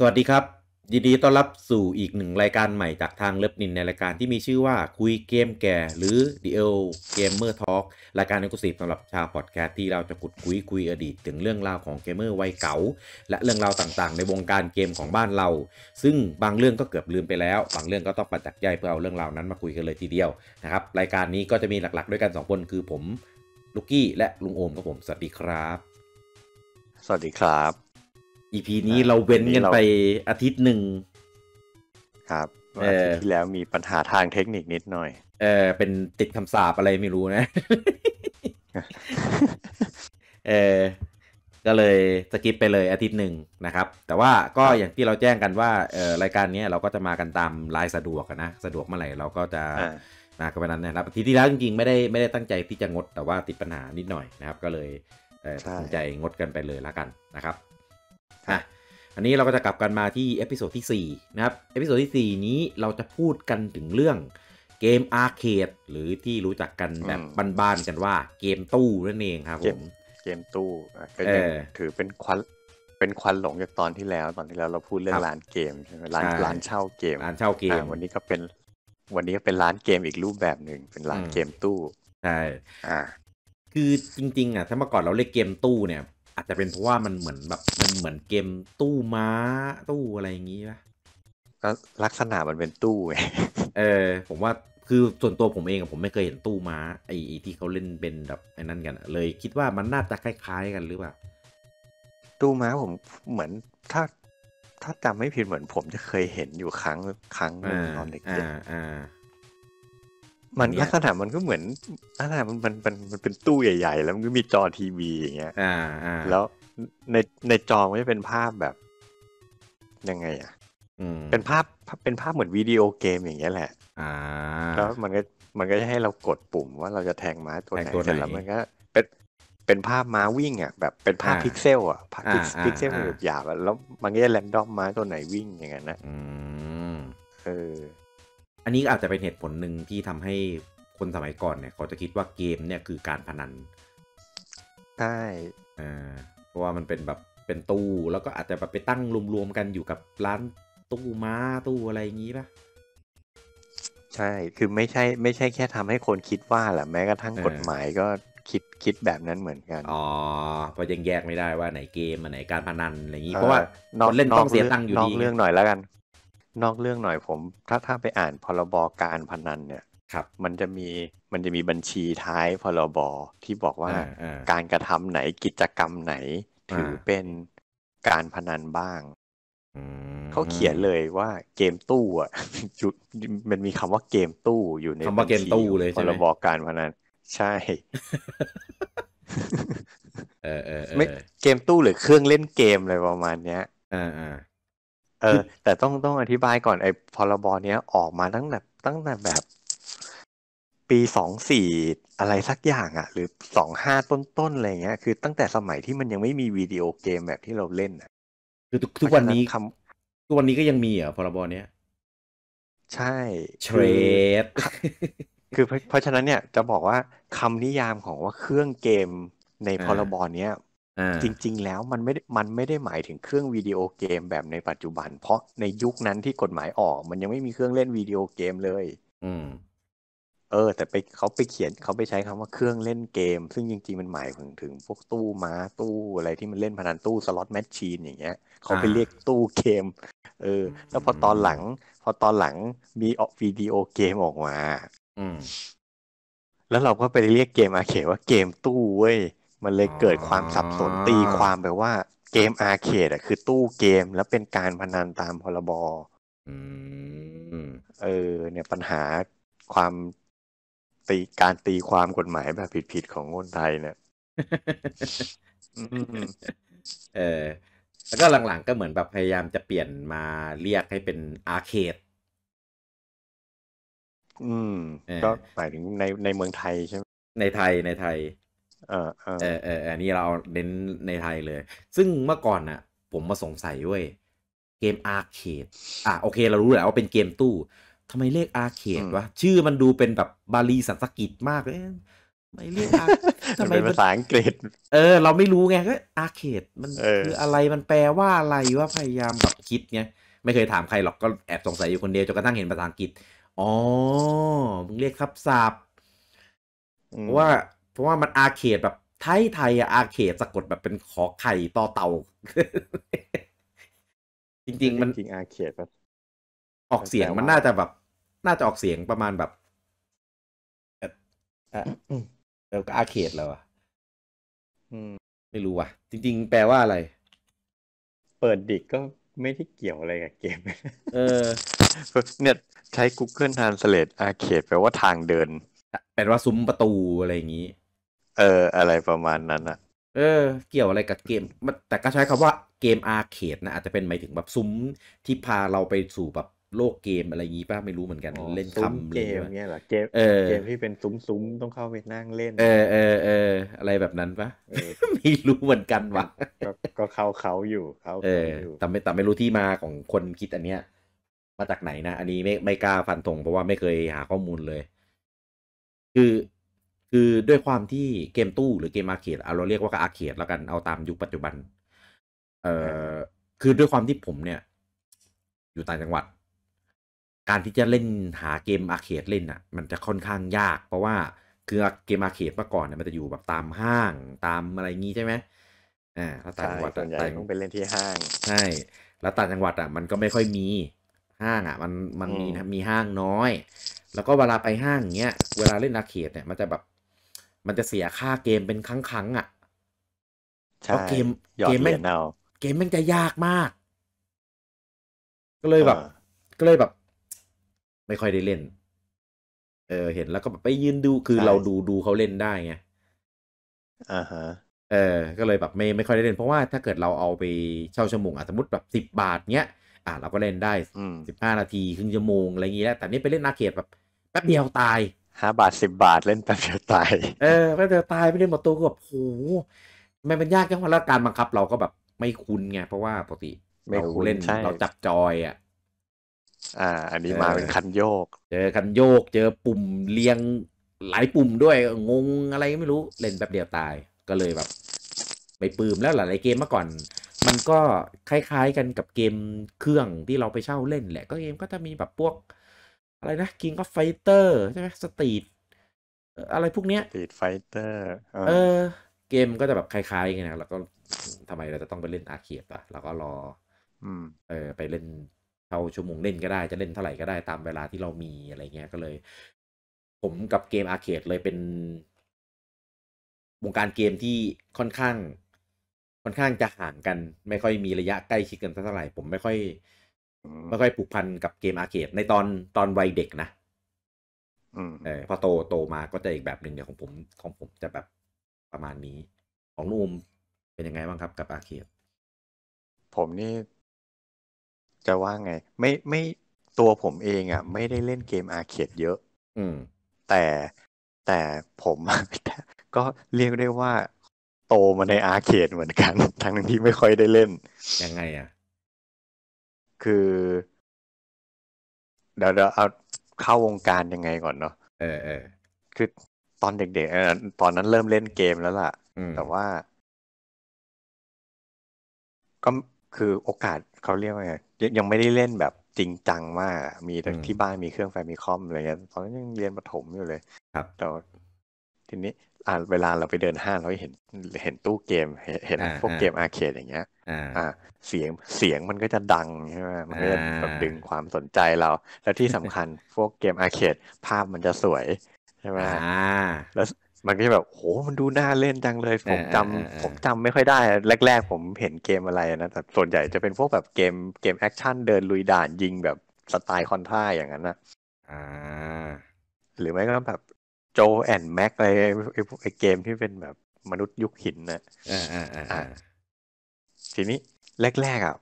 สวัสดีครับยินดีต้อนรับสู่อีกหนึ่งรายการใหม่จากทางเลิฟนินในรายการที่มีชื่อว่าคุยเกมแก่หรือ The L Gamer Talk รายการนกกุสีสำหรับชาวพอดแคสต์ที่เราจะขุดคุยคุยอดีตถึงเรื่องราวของเกมเมอร์วัยเก่าและเรื่องราวต่างๆ ในวงการเกมของบ้านเรา ซึ่งบางเรื่องก็เกือบลืมไปแล้ว บางเรื่องก็ต้องประจักษ์ใหญ่เพื่อเอาเรื่องราวนั้นมาคุยกันเลยทีเดียวนะครับรายการนี้ก็จะมีหลักๆ ด้วยกัน2คนคือผมลูกกี้และลุงโอมครับผมสวัสดีครับสวัสดีครับอีพีนี้เราเว้นกันไปอาทิตย์หนึ่งครับอาทิตย์ที่แล้วมีปัญหาทางเทคนิคนิดหน่อย เออเป็นติดคำสาปอะไรไม่รู้นะเออก็เลยสกิปไปเลยอาทิตย์หนึ่งนะครับ แต่ว่าก็อย่างที่เราแจ้งกันว่าเออรายการนี้เราก็จะมากันตามไลน์สะดวกนะ สะดวกเมื่อไหร่เราก็จะนะก็เป็นนั้นนะครับอาทิตย์ที่แล้วจริงๆไม่ได้ไม่ได้ตั้งใจที่จะงดแต่ว่าติดปัญหานิดหน่อยนะครับ ก็เลยตัดใจงดกันไปเลยละกันนะครับ่ะอันนี้เราก็จะกลับกันมาที่เอพิโซดที่4นะครับเอพิโซดที่ 4 นี้เราจะพูดกันถึงเรื่องเกมอาร์เคดหรือที่รู้จักกันแบบบ้านๆกันว่าเกมตู้นั่นเองครับผมเกมตู้ก็ยถือเป็นควันเป็นควันหลงจากตอนที่แล้ว ตอนที่แล้วเราพูดเรื่องร้านเกมร้านร้านเช่าเกม ร้านเช่าเกม วันนี้ก็เป็นวันนี้ก็เป็นร้านเกมอีกรูปแบบหนึ่งเป็นร้านเกมตู้ใช่อ่า คือจริงๆอ่ะถ้าเมื่อก่อนเราเล่นเกมตู้เนี่ยอาจจะเป็นเพราะว่ามันเหมือนแบบมันเหมือนเกมตู้ม้า ตู้อะไรอย่างงี้ป่ะก็ลักษณะมันเป็นตู้ไงเออ ผมว่าคือส่วนตัวผมเองผมไม่เคยเห็นตู้ม้าไอ้ที่เขาเล่นเป็นแบบไอ้นั่นกันเลยคิดว่ามันน่าจะคล้าย ๆกันหรือเปล่าตู้ม้าผมเหมือนถ้าถ้าจำไม่ผิดเหมือนผมจะเคยเห็นอยู่ครั้งครั้งนึงตอนเด็กๆมันลักษณะมันก็เหมือนลักษณะมันมันมันมันเป็นตู้ใหญ่ๆแล้วมันก็มีจอทีวี อย่างเงี้ยอ่าอแล้วในในจอมันจะเป็นภาพแบบยังไง อ่ะเป็นภาพเป็นภาพเหมือนวิดีโอเกมอย่างเงี้ยแหละ อ่าแล้วมันก็มันก็จะให้เรากดปุ่มว่าเราจะแทงม้าตัวไหนเสร็จแล้วมันก็เป็นเป็นภาพม้าวิ่งอ่ะแบบเป็นภาพพิกเซลอ่ะพิกเซลหยาบแล้วมันก็จะแรนดอมม้าตัวไหนวิ่งอย่างเงี้ยนะเอออันนี้อาจจะเป็นเหตุผลหนึ่งที่ทำให้คนสมัยก่อนเนี่ยเขาจะคิดว่าเกมเนี่ยคือการพนันใช่เพราะว่ามันเป็นแบบเป็นตู้แล้วก็อาจจะแบบไปตั้งรวมๆกันอยู่กับร้านตู้ม้าตู้อะไรอย่างนี้ปะใช่ คือไม่ใช่ไม่ใช่แค่ทำให้คนคิดว่าแหละแม้กระทั่งกฎหมายก็คิดคิดแบบนั้นเหมือนกันอ๋อเพราะยังแยกไม่ได้ว่าไหนเกมอันไหนการพนันอะไรอย่างนี้เพราะว่านอกเล่นต้องเสียตังค์อยู่ดีนอกเรื่องหน่อยแล้วกันนอกเรื่องหน่อยผมถ้าถ้าไปอ่านพรบการพนัน เนี่ย ครับ มันจะมีมันจะมีบัญชีท้ายพรบที่บอกว่า การกระทำ ไหนกิจกรรมไหนถือเป็นการพนันบ้างเขาเขียนเลยว่าเกมตู้ อ่ะจุดมันมีคำว่าเกมตู้อยู่ในบัญเลยชีพรบการพนันใช่เออเออไม่เกมตู้หรือเครื่องเล่นเกมอะไรประมาณเนี้ยอ่าเออแต่ต้องต้องอธิบายก่อนไอ้พรบเนี้ยออกมาตั้งแต่ตั้งแต่แบบ ปีสองสี่อะไรสักอย่างอ่ะ หรือสองห้าต้น ๆ อะไรเงี้ยคือตั้งแต่สมัยที่มันยังไม่มีวิดีโอเกมแบบที่เราเล่นอ่ะคือทุกวันนี้คำาทุกวันนี้ก็ยังมีอ่ะพรบเนี้ยใช่เทรดคือเพราะฉะนั้นเนี่ยจะบอกว่าคำนิยามของว่าเครื่องเกมในพรบเนี้ยจริง ๆแล้วมันไม่มันไม่ได้หมายถึงเครื่องวิดีโอเกมแบบในปัจจุบัน เพราะในยุคนั้นที่กฎหมายออก มันยังไม่มีเครื่องเล่นวิดีโอเกมเลย อืมเออ แต่ไปเขาไปเขียนเขาไปใช้คำว่าเครื่องเล่นเกม ซึ่งจริงๆมันหมายถึงถึงพวกตู้ม้าตู้อะไรที่มันเล่นพนันตู้สล็อตแมชชีนอย่างเงี้ยเขาไปเรียกตู้เกม เออ แล้วพอตอนหลัง พอตอนหลังมีออกวิดีโอเกมออกมาอืม แล้วเราก็ไปเรียกเกมอาเขว่าเกมตู้เว้ยมันเลยเกิดความสับสนตีความไปว่า เกม อาร์เคดอ่ะคือตู้เกมแล้วเป็นการพนันตามพรบเออ เนี่ยปัญหาความตีการตีความกฎหมายแบบผิดๆของคนไทยเนี่ยเออแล้วก็หลังๆก็เหมือนแบบพยายามจะเปลี่ยนมาเรียกให้เป็นอาร์เคดอืม ก็หมายถึงในในเมืองไทยใช่ไหมในไทยในไทยเออเออเอออันนี้เราเน้นในไทยเลย ซึ่งเมื่อก่อนน่ะผมมาสงสัยเว้ยเกมอาร์เคด อ่ะโอเค เรารู้แหละว่าเป็นเกมตู้ทำไมเรียกอาร์เคดวะ ชื่อมันดูเป็นแบบบาลีสันสกิตมากเลยทำไมเรียกอาร์ทำไมภาษาอังกฤษ เออ เราไม่รู้ไงก็อาร์เคดมันคืออะไรมันแปลว่าอะไรว่าพยายามแบบคิดไงไม่เคยถามใครหรอกก็แอบสงสัยอยู่คนเดียวจนกระทั่งเห็นภาษาอังกฤษ อ๋อ มึงเรียกทับศัพท์ว่าราะว่ามันอาเคดแบบไทย ไทยอะอาเคดสะกดแบบเป็นขอไข่ต่อเต่าจริง ๆ มันจริงอาเคดแบบออกเสียงมันน่าจะแบบ น่าจะออกเสียงประมาณแบบเอออาเคดแล้วอะไม่รู้ว่ะ จริง ๆ แปลว่าอะไร เปิดดิกก็ไม่ได้เกี่ยวอะไรกับเกมเออเนี่ยใช้ Google Translate อาเขตแปลว่าทางเดิน แปลว่าซุ้มประตูอะไรอย่างนี้เออ อะไรประมาณนั้นอะเออ เกี่ยวอะไรกับเกมแต่ก็ใช้คำว่าเกมอาร์เคดนะอาจจะเป็นหมายถึงแบบซุ้มที่พาเราไปสู่แบบโลกเกมอะไรอย่างนี้ป้าไม่รู้เหมือนกัน เล่นคำเกมเนี้ยหรอเกมเกมที่เป็นซุ้มซุ้มต้องเข้าไปนั่งเล่น เออเออเอออะไรแบบนั้นปะไม่รู้เหมือนกันวะก็เขาเขาอยู่เขาเออ แต่ไม่แต่ไม่รู้ที่มาของคนคิดอันเนี้ยมาจากไหนนะอันนี้ไม่ไม่กล้าฟันธงเพราะว่าไม่เคยหาข้อมูลเลย คือคือด้วยความที่เกมตู้หรือเกมอาร์เคดเอาเราเรียกว่ากอาร์เคดแล้วกันเอาตามยุคปัจจุบัน เอ่อคือด้วยความที่ผมเนี่ย อยู่ต่างจังหวัด การที่จะเล่นหาเกมอาร์เคดเล่นอ่ะ มันจะค่อนข้างยาก เพราะว่า คือเกมอาร์เคดเมื่อก่อนเนี่ยมันจะอยู่แบบตามห้าง ตามอะไรงี้ใช่ไหมอ่าล้วต่างจังหวัดต่วนใหญ่ต้องไปเล่นที่ห้างใช่แล้วต่างจังหวัดอ่ะมันก็ไม่ค่อยมีห้างอ่ะ มันมันมีมีห้างน้อย แล้วก็เวลาไปห้างเงี้ยเวลาเล่นอาร์เคดเนี่ยมันจะแบบมันจะเสียค่าเกมเป็นครั้งครั้งอ่ะเพราะเกมเกมแม่งเกมแม่งจะยากมาก ก็เลยแบบ ก็เลยแบบ ไม่ค่อยได้เล่น เออ เห็นแล้วก็แบบไปยืนดูคือเราดูดูเขาเล่นได้ไงอ่าฮะเออ ก็เลยแบบไม่ ไม่ค่อยได้เล่น เพราะว่าถ้าเกิดเราเอาไปเช่าชั่วโมงอ่ะสมมติแบบสิบบาทเนี้ยอ่ะเราก็เล่นได้สิบห้านาทีครึ่งชั่วโมงอะไรอย่างเงี้ยแต่นี่ไปเล่นอาเขตแบบ แป๊บเดียวตายห้าบาทสิบบาทเล่นแป๊บเดียวตาย เออแป๊บเดียวตายไม่ได้หมดตัวก็แบบโหมันเป็นยากจังวาแล้วการบังคับเราก็แบบไม่คุ้นไงเพราะว่าปกติเราเล่นเราจับจอยอ่ะอ่า อันนี้มาเป็นคันโยกเจอคันโยกเจอปุ่มเลียงหลายปุ่มด้วยงงอะไรไม่รู้เล่นแบบเดียวตาย ก็เลยแบบไปปืมแล้วหลายเกมเมื่อก่อน มันก็คล้ายๆ กันกับเกมเครื่องที่เราไปเช่าเล่นแหละก็เกมก็จะมีแบบพวกอะไรนะกิงก็ไฟเตอร์ใช่ไหมสตรีทอะไรพวกเนี้ยสตรีทไฟเตอร์เออเกมก็จะแบบคล้ายๆไงนะแล้วก็ทำไมเราจะต้องไปเล่นอาร์เคียดอ่ะเราก็รอเออ ไปเล่นเท่าชั่วโมงเล่นก็ได้จะเล่นเท่าไหร่ก็ได้ตามเวลาที่เรามีอะไรเงี้ย ก็เลย ผมกับเกมอาร์เคียดเลยเป็นวงการเกมที่ค่อนข้าง ค่อนข้างจะห่างกันไม่ค่อยมีระยะใกล้ชิดกันเท่าไหร่ผมไม่ค่อยไม่ค่อยผูกพันกับเกมอาร์เคดในตอนตอนวัยเด็กนะเออพอโตโตมาก็จะอีกแบบหนึ่งเนี่ยของผมของผมจะแบบประมาณนี้ของนุ่มเป็นยังไงบ้างครับกับอาร์เคดผมนี่จะว่าไง ไม่ไม่ตัวผมเองอะ่ะ ไม่ได้เล่นเกมอาร์เคดเยอะ อืม แต่แต่ผมก็เรียกได้ว่าโตมาในอาร์เคดเหมือนกันทั้งที่ไม่ค่อยได้เล่น ยังไงอะ่ะคือเดี๋ยวเดี๋ยวเอาเข้าวงการยังไงก่อนเนาะเออเออคือตอนเด็กๆตอนนั้นเริ่มเล่นเกมแล้วล่ะ แต่ว่าก็คือโอกาสเขาเรียกว่าไงยังไม่ได้เล่นแบบจริงจังมากมีแต่ที่บ้านมีเครื่องไฟมีคอมอะไรเงี้ยตอนนั้นยังเรียนประถมอยู่เลย ครับแต่ทีนี้เวลาเราไปเดินห้างเราเห็นเห็นตู้เกมเห็นพวกเกมอาร์เคดอย่างเงี้ยอ่าเสียงเสียงมันก็จะดังใช่ไหมมันก็จะดึงความสนใจเรา แล้วที่สำคัญพวกเกมอาร์เคดภาพมันจะสวยใช่ไหมแล้วมันก็แบบโหมันดูน่าเล่นจังเลย ผมจำผมจำไม่ค่อยได้ แรกๆผมเห็นเกมอะไรนะแต่ส่วนใหญ่จะเป็นพวกแบบเกมเกมแอคชั่นเดินลุยด่านยิงแบบสไตล์คอนท่าอย่างนั้นนะอ่าหรือไม่ก็แบบโจแอนแม็กอะไรไอเกมที่เป็นแบบมนุษย์ยุคหินนะอ่าอ่าอ่าทีนี้แรก ๆอ่ะ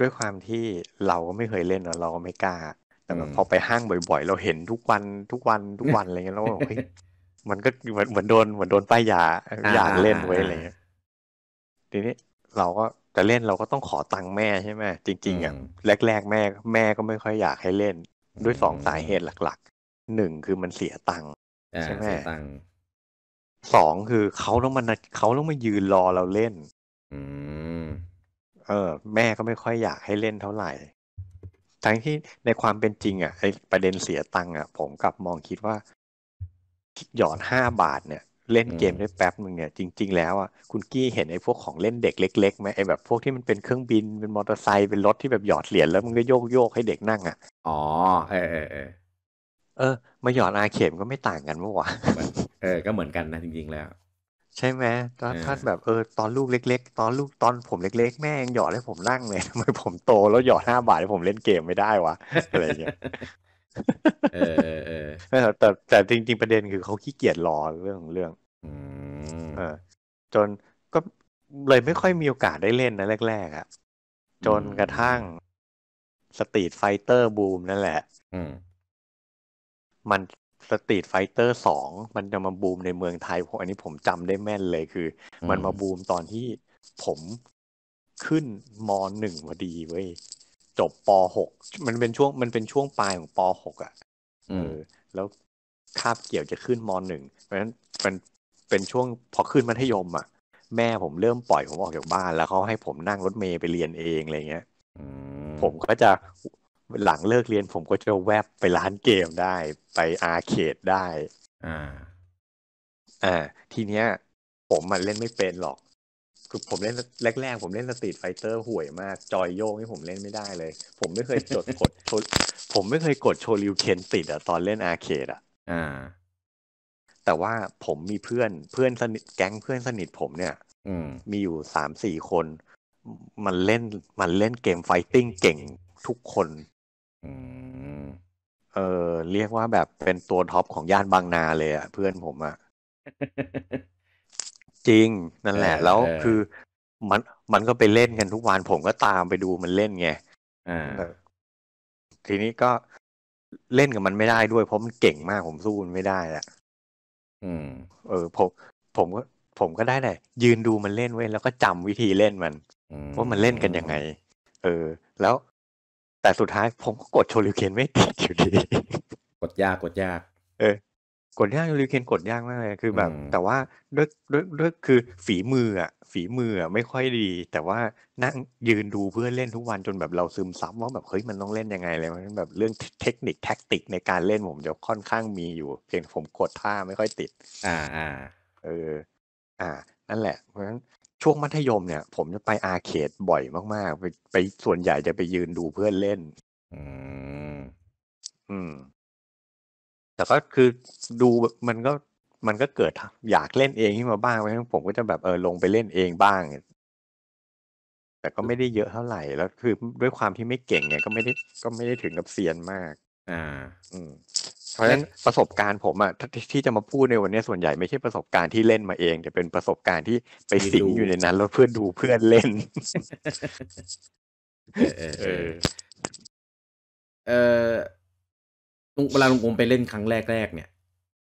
ด้วยความที่เราก็ไม่เคยเล่น เราก็ไม่กล้าแต่พอไปห้างบ่อยๆ เราเห็นทุกวันทุกวันทุกวันอะไรเงี้ยเราบอกเฮ้ยมันก็เหมือนเหมือนโดนเหมือนโดนป้ายยาอยากเล่นไว้อะไรเงี้ยทีนี้เราก็จะเล่นเราก็ต้องขอตังค์แม่ใช่ไหมจริง ๆอ่ะแรกๆแม่ แม่ก็ไม่ค่อยอยากให้เล่น ด้วยสองสาเหตุหลักๆหนึ่งคือมันเสียตังค์ใช่ไหมตังสองคือเขาต้องมาเขาต้องมายืนรอเราเล่น อืมเออ แม่ก็ไม่ค่อยอยากให้เล่นเท่าไหร่ทั้งที่ในความเป็นจริงอ่ะไอประเด็นเสียตังค์อ่ะผมกลับมองคิดว่า หย่อนห้าบาทเนี่ยเล่นเกมได้แป๊บหนึ่งเนี่ย จริงๆแล้วอ่ะคุณกี้เห็นไอ้พวกของเล่นเด็กเล็กๆไหมไอ้แบบพวกที่มันเป็นเครื่องบิน เป็นมอเตอร์ไซค์เป็นรถที่แบบหยอดเหรียญแล้วมันก็โยกโยกให้เด็กนั่งอ่ะอ๋อเออเออเออ มาหยอดอาเข็มก็ไม่ต่างกันเมื่อวาเออ ก็เหมือนกันนะจริง ๆ แล้ว ใช่ไหมถ้าถ้าแบบเออตอนลูกเล็ก ๆ ตอนลูกตอนผมเล็ก ๆ แม่งหยอดให้ผมนั่งเลยทำไมผมโตแล้วหยอดห้าบาทให้ผมเล่นเกมไม่ได้วะอะไรเงี้ยเออเออแต่แต่จริง ๆประเด็นคือเขาขี้เกียจรอเรื่องเรื่องเออ จนก็เลยไม่ค่อยมีโอกาสได้เล่นนะ แรก ๆ อ่ะ จนกระทั่งสตรีทไฟเตอร์บูมนั่นแหละมันสตรีทไฟเตอร์สองมันจะมาบูมในเมืองไทยผมอันนี้ผมจำได้แม่นเลยคือ มันมาบูมตอนที่ผมขึ้นมหนึ่งพอดีเว้ยจบปหกมันเป็นช่วงมันเป็นช่วงปลายของปหกอ่ะเออแล้วคาบเกี่ยวจะขึ้นมหนึ่งเพราะฉะนั้นเป็นเป็นช่วงพอขึ้นมัธยมอ่ะแม่ผมเริ่มปล่อยผมออกจากบ้านแล้วเขาให้ผมนั่งรถเมย์ไปเรียนเองอะไรเงี้ยผมก็จะหลังเลิกเรียนผมก็จะแวบไปร้านเกมได้ไปอาร์เคดได้ อ่า อ่าทีเนี้ย ผมมันเล่นไม่เป็นหรอก คือผมเล่นแรกๆผมเล่นสตรีทไฟเตอร์ห่วยมาก จอยโยกนี่ผมเล่นไม่ได้เลย ผมไม่เคยจดกดโชผมไม่เคยกดโชริวเคนติดอะตอนเล่นอาร์เคดอะอ่าแต่ว่าผมมีเพื่อนเพื่อนสนิทแก๊งเพื่อนสนิทผมเนี่ย อืมมีอยู่สามสี่คน มันเล่น มันเล่นเกมไฟติ้งเก่งทุกคนเออเรียกว่าแบบเป็นตัวท็อปของย่านบางนาเลยอะเพื่อนผมอะจริงนั่นแหละ แล้วคือมัน มันก็ไปเล่นกันทุกวัน ผมก็ตามไปดูมันเล่นไงทีนี้ก็เล่นกับมันไม่ได้ด้วย เพราะมันเก่งมากผมสู้มันไม่ได้อะเออ ผม ผมก็ ผมก็ได้แต่ยืนดูมันเล่นเว้ยแล้วก็จำวิธีเล่นมันว่ามันเล่นกันยังไง เออแล้วแต่สุดท้ายผมก็กดโชลิวเคนไม่ติดอยู่ดี กดยากกดยาก เออ กดยากโชลิวเคนกดยากมากเลย คือแบบแต่ว่าด้วยด้วยด้วยคือฝีมืออ่ะฝีมืออ่ะไม่ค่อยดี แต่ว่านั่งยืนดูเพื่อเล่นทุกวันจนแบบเราซึมซับว่าแบบเฮ้ยมันต้องเล่นยังไงเลยมันแบบเรื่องเทคนิคแท็กติกในการเล่นผมจะค่อนข้างมีอยู่เพียงผมกดท่าไม่ค่อยติด อ่าอ่า เออ อ่า นั่นแหละ เพราะฉะนั้นช่วงมัธยมเนี่ย ผมจะไปอาร์เคดบ่อยมาก ๆ ไปไปส่วนใหญ่จะไปยืนดูเพื่อนเล่น อืม อืม แต่ก็คือดูมันก็มันก็เกิดอยากเล่นเองขึ้นมาบ้างเพราะั้ผมก็จะแบบเออลงไปเล่นเองบ้าง แต่ก็ไม่ได้เยอะเท่าไหร่ แล้วคือด้วยความที่ไม่เก่งเนี่ย ก็ไม่ได้ก็ไม่ได้ถึงกับเซียนมาก อ่า อืมเพราะฉะนั้นประสบการณ์ผมอะที่จะมาพูดในวันนี้ ส่วนใหญ่ไม่ใช่ประสบการณ์ที่เล่นมาเองแต่เป็นประสบการณ์ที่ไปสิงอยู่ในนั้นแล้วเพื่อนดูเพื่อนเล่นเออเออเออเวลาลุงอมไปเล่นครั้งแรกๆเนี่ย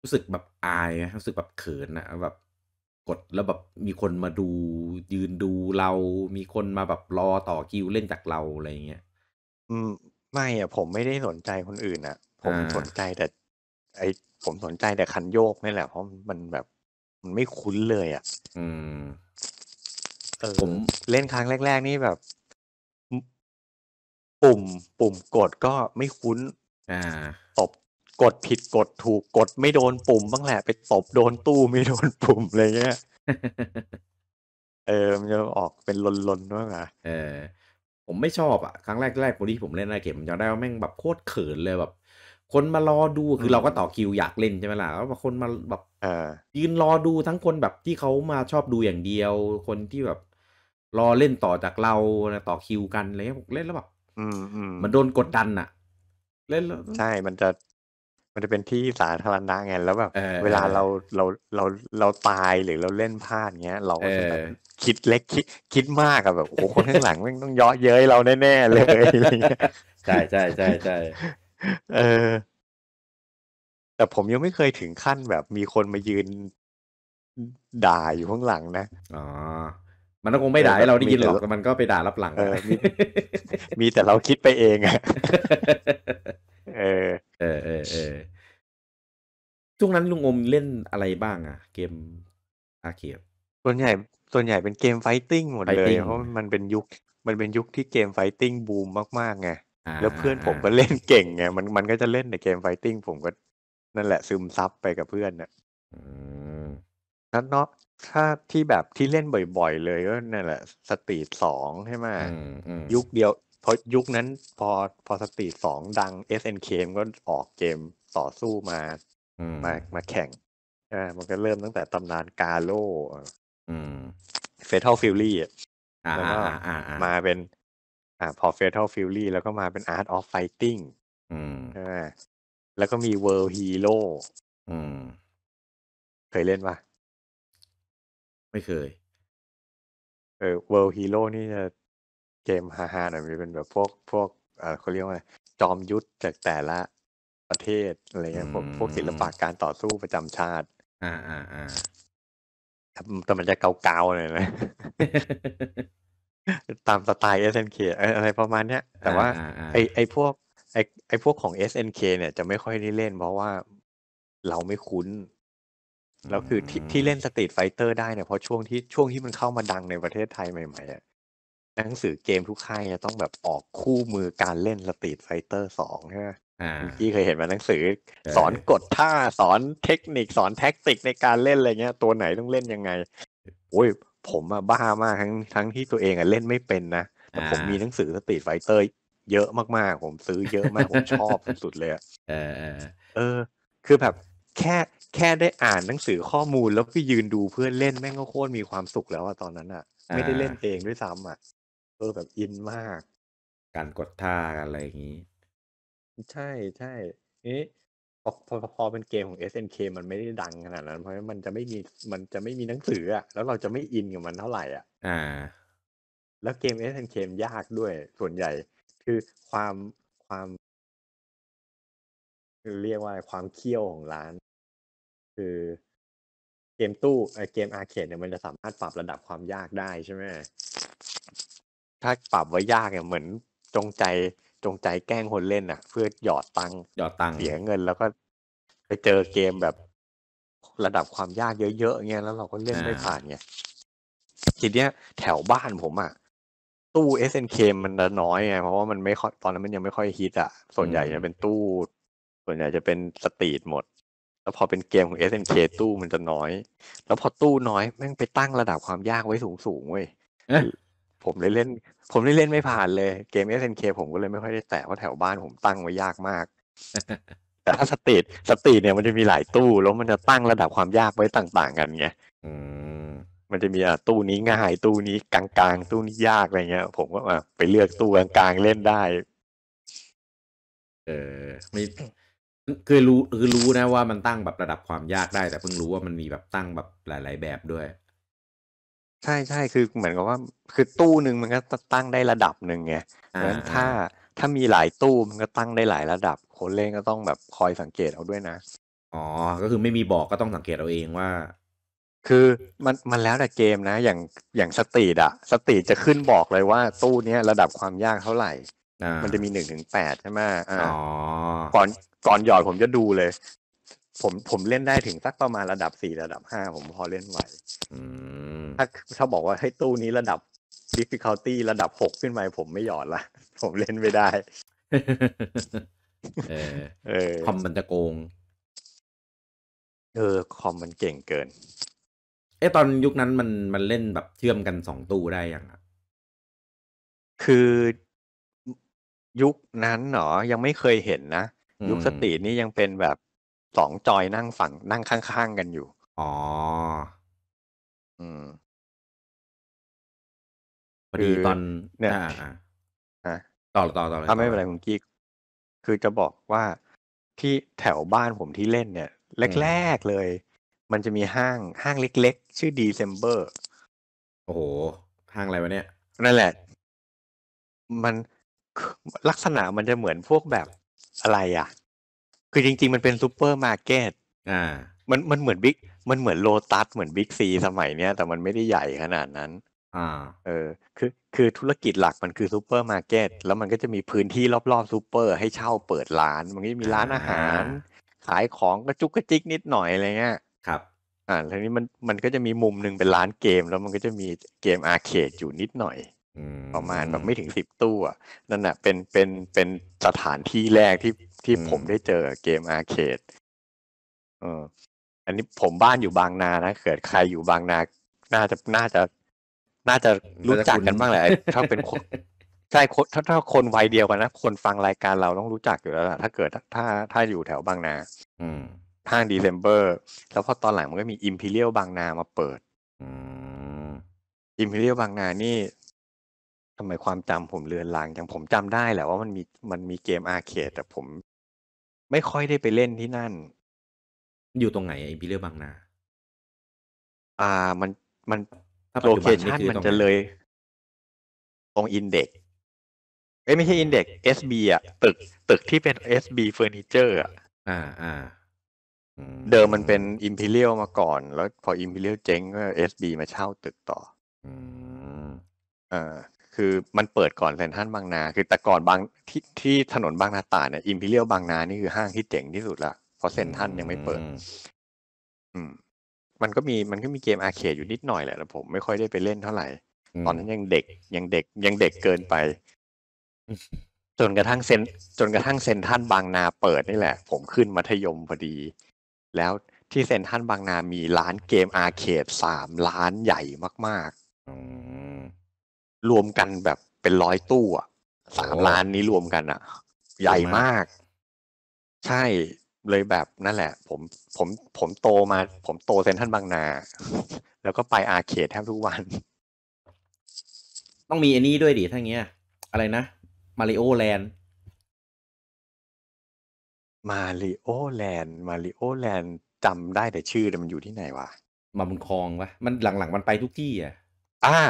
รู้สึกแบบอายรู้สึกแบบเขินนะแบบ กดแล้วแบบมีคนมาดูยืนดูเรามีคนมาแบบรอต่อคิวเล่นจากเราอะไรเงี้ยอืมไม่อ่ะ ผมไม่ได้สนใจคนอื่นอ่ะ ผมสนใจแต่ไอ้ผมสนใจแต่คันโยกนี่แหละเพราะมันแบบมันไม่คุ้นเลย อ่ะอืมผมเล่นครั้งแรกๆนี่แบบ ปุ่มปุ่มกดก็ไม่คุ้น อ่า ตบกดผิดกดถูกกดไม่โดนปุ่ม บ้างแหละไปตบโดนตู้ไม่โดนปุ่มอะไรเงี้ยเออ มันจะออกเป็นลนๆด้วย่ะเออ ผมไม่ชอบอ่ะครั้งแรกๆคนที่ผมเล่นไรเกมัมจำได้ว่าแม่งแบบโคตรเขินเลยแบบคนมารอดูคือเราก็ต่อคิวอยากเล่นใช่ไหมล่ะแล้วคนมาแบบยืนรอดูทั้งคนแบบที่เขามาชอบดูอย่างเดียว คนที่แบบรอเล่นต่อจากเราต่อคิวกันอะไรเงี้ยเล่นแล้วแบบมันโดนกดดันอะเล่นแล้วใช่ มันจะ มันจะเป็นที่สาธารณะไงแล้วแบบเวลาเราเราเราเราตายหรือเราเล่นพลาดเงี้ยเราก็จะแบบคิดเล็กคิดคิดมากอะแบบโอ้คนข้างหลังม่งต้องย่อเย้ยเราแน่ๆเลยยใช่ใช่ใช่ใช่เออ แต่ผมยังไม่เคยถึงขั้นแบบมีคนมายืนด่าอยู่ข้างหลังนะ อ๋อ มันก็คงไม่ด่าให้เราได้ยินหรอก มันก็ไปด่ารับหลังมีมีแต่เราคิดไปเองอะเออ เออเออเออช่วงนั้นลุงอมเล่นอะไรบ้างอะเกมอาเคียบส่วนใหญ่ส่วนใหญ่เป็นเกมไฟติ้งหมดเลย เพราะมันเป็นยุคมันเป็นยุคที่เกมไฟติ้งบูมมากๆไงแล้วเพื่อนผมก็เล่นเก่งไงมันมันก็จะเล่นในเกมไฟติ้ง ผมก็นั่นแหละซึมซับไปกับเพื่อนนะั่นเนาะถ้าที่แบบที่เล่นบ่อยๆ เลยก็นั่นแหละสตรีทสองใช่ไหมยุคเดียวพอยุคนั้นพอพอสตรีทสองดัง SNK ก็ออกเกมต่อสู้มา มามาแข่งอ่ามันก็เริ่มตั้งแต่ตำนานกาโล่เฟทัลฟิลลี่อ่ะแล้วก็มาเป็นอ่าพอ Fatal Fury แล้วก็มาเป็น Art of Fighting อืมใช่มแล้วก็มี World Hero อืมเคยเล่นปะไม่เคย เออ World Hero นี่จะเกมฮาๆหน่อยมันเป็นแบบพวก พวกเออเขาเรียกว่าจอมยุทธจากแต่ละประเทศอะไรเงี้ยพวกพวกศิลปะการต่อสู้ประจำชาติ อ่าอ่าอ่าแต่มันจะเกาๆหน่อยนะตามสไตล์ SNK อะไรประมาณเนี้ยแต่ว่าไอไอพวกไอไอพวกของ SNK เนี่ยจะไม่ค่อยได้เล่น เพราะว่าเราไม่คุ้น แล้วคือที่ที่เล่นสตรีทไฟเตอร์ได้เนี่ยเพราะช่วงที่ช่วงที่มันเข้ามาดังในประเทศไทยใหม่ๆอ่ะ หนังสือเกมทุกค่ายจะต้องแบบออกคู่มือการเล่นสตรีทไฟเตอร์สองใช่ไหมอกี้เคยเห็นมาหนังสืออสอนกดท่าสอนเทคนิค สอนแท็กติกในการเล่นอะไรเงี้ย ตัวไหนต้องเล่นยังไงโอ้ยผมอะบ้ามากทั้งทั้งที่ตัวเองอะเล่นไม่เป็นนะแต่ผมมีหนังสือสตรีทไฟเตอร์เยอะมากๆ ผมซื้อเยอะมากผมชอบสุดเลยอะเออ เออ คือแบบแค่แค่ได้อ่านหนังสือข้อมูลแล้วก็ยืนดูเพื่อนเล่นแม่งก็โคตรมีความสุขแล้วอะตอนนั้นอะไม่ได้เล่นเองด้วยซ้ำอะเออแบบอินมาก การกดท่าอะไรอย่างนี้ ใช่ใช่เอ๊ะพอพอพอเป็นเกมของ SNK มันไม่ได้ดังขนาดนั้น เพราะมันจะไม่มีมันจะไม่มีหนังสืออะแล้วเราจะไม่อินกับมันเท่าไหร่อ่ะอ่าแล้วเกม SNK ยากด้วยส่วนใหญ่คือความความ คือเรียกว่าความเคี่ยวของร้าน คือเกมตู้ไอเกมอาร์เคดเนี่ยมันจะสามารถปรับระดับความยากได้ใช่ไหมถ้าปรับไว้ยากเนี่ยเหมือนจงใจจงใจแกล้งคนเล่นน่ะ เพื่อหยอดตังค์หยอดตังค์เสียเงิน แล้วก็ไปเจอเกมแบบระดับความยากเยอะๆเงี้ยแล้วเราก็เล่นไม่ผ่านเงี้ยทีเนี้ยแถวบ้านผมอ่ะตู้ SNK มันน้อยไงเพราะว่ามันไม่ค่อยตอนนั้นมันยังไม่ค่อยฮิตอ่ะ ส่วนใหญ่จะเป็นตู้ ส่วนใหญ่จะเป็นสตรีทหมด แล้วพอเป็นเกมของ SNK ตู้มันจะน้อย แล้วพอตู้น้อยแม่งไปตั้งระดับความยากไว้สูงๆเว้ยผมเลยเล่นผมได้เล่นไม่ผ่านเลยเกม SNK ผมก็เลยไม่ค่อยได้แตะเพราะแถวบ้าน ผมตั้งไว้ยากมากแต่ถ้าสตรีทสตรีทเนี่ยมันจะมีหลายตู้ แล้วมันจะตั้งระดับความยากไว้ต่าง ๆ กันไงมันจะมีอ่ะตู้นี้ง่ายตู้นี้ กลางๆ ตู้นี้ยากอะไรเงี้ยผมก็มาไปเลือกตู้กลาง ๆเล่นได้ เออไม่คยรู้คือรู้นะว่ามันตั้งแบบระดับความยากได้ แต่เพิ่งรู้ว่ามันมีแบบตั้งแบบหลาย ๆแบบด้วยใช่คือเหมือนกับว่า คือตู้หนึ่งมันก็ตั้งได้ระดับหนึ่งไงาดังนั้นถ้าถ้ามีหลายตู้มันก็ตั้งได้หลายระดับ คนเล่นก็ต้องแบบคอยสังเกตเอาด้วยนะอ๋อก็คือไม่มีบอกก็ต้องสังเกตเอาเองว่า คือมันมันแล้วแต่เกมนะอย่างอย่างสตีดอะสตีดจะขึ้นบอกเลยว่าตู้เนี้ยระดับความยากเท่าไหร่มันจะมีหนึึ่งงถแปดใช่ไหมออ๋อก่อนก่อนหยอดผมจะดูเลยผมผมเล่นได้ถึงสักประมาณระดับสี่ระดับห้าผมพอเล่นไหวถ้าถ้าบอกว่าให้ตู้นี้ระดับ difficulty ระดับหกขึ้นไปผมไม่หยอดละผมเล่นไม่ได้ เออเออคอมมันจะโกงเออ คอมมันเก่งเกิน เอ้ตอนยุคนั้นมันมันเล่นแบบเชื่อมกันสองตู้ได้ยังอ่ะ คือยุคนั้นหนอยังไม่เคยเห็นนะ ยุคสตรีนี่ยังเป็นแบบสองจอยนั่งฝั่งนั่งข้างๆกันอยู่ อ๋อ อืมพอดีตอนเนี่ยต่อต่อต่อเลยถ้าไม่เป็นไรคุณกี้คือจะบอกว่า ที่แถวบ้านผมที่เล่นเนี่ยแรกๆเลย มันจะมีห้าง ห้างเล็ก ๆ ชื่อดีเซมเบอร์โอ้โห ห้างอะไรวะเนี่ย นั่นแหละ มัน ลักษณะมันจะเหมือนพวกแบบ อะไรอ่ะคือจริงๆ มันเป็นซูเปอร์มาร์เก็ต อ่า มันมันเหมือนบิ๊ก มันเหมือนโลตัสเหมือนบิ๊กซี สมัยเนี้ยแต่มันไม่ได้ใหญ่ขนาดนั้น อ่า เออ คือ คือธุรกิจหลักมันคือซูเปอร์มาร์เก็ต แล้วมันก็จะมีพื้นที่รอบๆซูเปอร์ให้เช่าเปิดร้าน มันก็มีร้านอาหาร ขายของกระจุกกระจิกนิดหน่อยอะไรเงี้ย ครับ อ่าทีนี้มัน มันก็จะมีมุมหนึ่งเป็นร้านเกม แล้วมันก็จะมีเกมอาร์เคดอยู่นิดหน่อยประมาณแบบไม่ถึงสิบตู้นั่นแหะเป็น เป็น เป็นสถานที่แรกที่ที่ผมได้เจอเกมอาร์เคดอันนี้ผมบ้านอยู่บางนา นะ เกิดใครอยู่บางนา น่าจะน่าจะน่าจะรู้จักกันบ้างแหละถ้าเป็นใช่ถ้าถ้าคนวัยเดียวกันนะ คนฟังรายการเราต้องรู้จักอยู่แล้วล่ะถ้าเกิดถ้าถ้าอยู่แถวบางนาทห้างดีเซมเบอร์แล้วพอตอนหลังมันก็มีอิมพีเรียลบางนามาเปิดอิมพีเรียลบางนานี่ทำไมความจำผมเลือนลาง่ังผมจำได้แหละว่ามันมี มันมีเกมอาร์เคดแต่ผมไม่ค่อยได้ไปเล่นที่นั่น อยู่ตรงไหนไอพิเลอร์บางนา อ่า มันมันโลเคชั่นมันจะเลยตรงอินเด็ก เอ้ยไม่ใช่อินเด็กเอสบีอ่ะ ตึก ตึกที่เป็นเอสบีเฟอร์นิเจอร์อ่ะอ่าอ่าเดิมมันเป็นอิมพิเรียลมาก่อน แล้วพออิมพิเรียลเจ๊งก็เอสบีมาเช่าตึกต่อ อืมอคือมันเปิดก่อนเซนทันบางนา คือแต่ก่อนบางที่ที่ถนนบางนาตาดเนี่ยอิมพีเรียลบางนานี่คือห้างที่เจ๋งที่สุดละเพราะเซนทันยังไม่เปิด อืม มันก็มีมันก็มีเกมอาร์เคดอยู่นิดหน่อยแหละผมไม่ค่อยได้ไปเล่นเท่าไหร่ ตอนนั้นยังเด็กยังเด็กยังเด็กเกินไป จนกระทั่งเซนจนกระทั่งเซนทันบางนาเปิดนี่แหละ ผมขึ้นมัธยมพอดี แล้วที่เซนทันบางนามีร้านเกมอาร์เคดสามร้านใหญ่มากๆรวมกันแบบเป็นร้อยตู้อ่ะสามล้านนี้รวมกันอ่ะ ใหญ่มาก ใช่เลยแบบนั่นแหละ ผมผมผมโตมา ผมโตเซนทันบางนา แล้วก็ไปอาเขตแทบทุกวัน ต้องมีอันนี้ด้วยดิถ้าเงี้ย อะไรนะ มาริโอแลนด์มาริโอแลนด์มาริโอแลนด์จำได้แต่ชื่อแต่มันอยู่ที่ไหนวะมาบุญคลองวะมันหลังๆ มันไปทุกที่อ่ะอ่า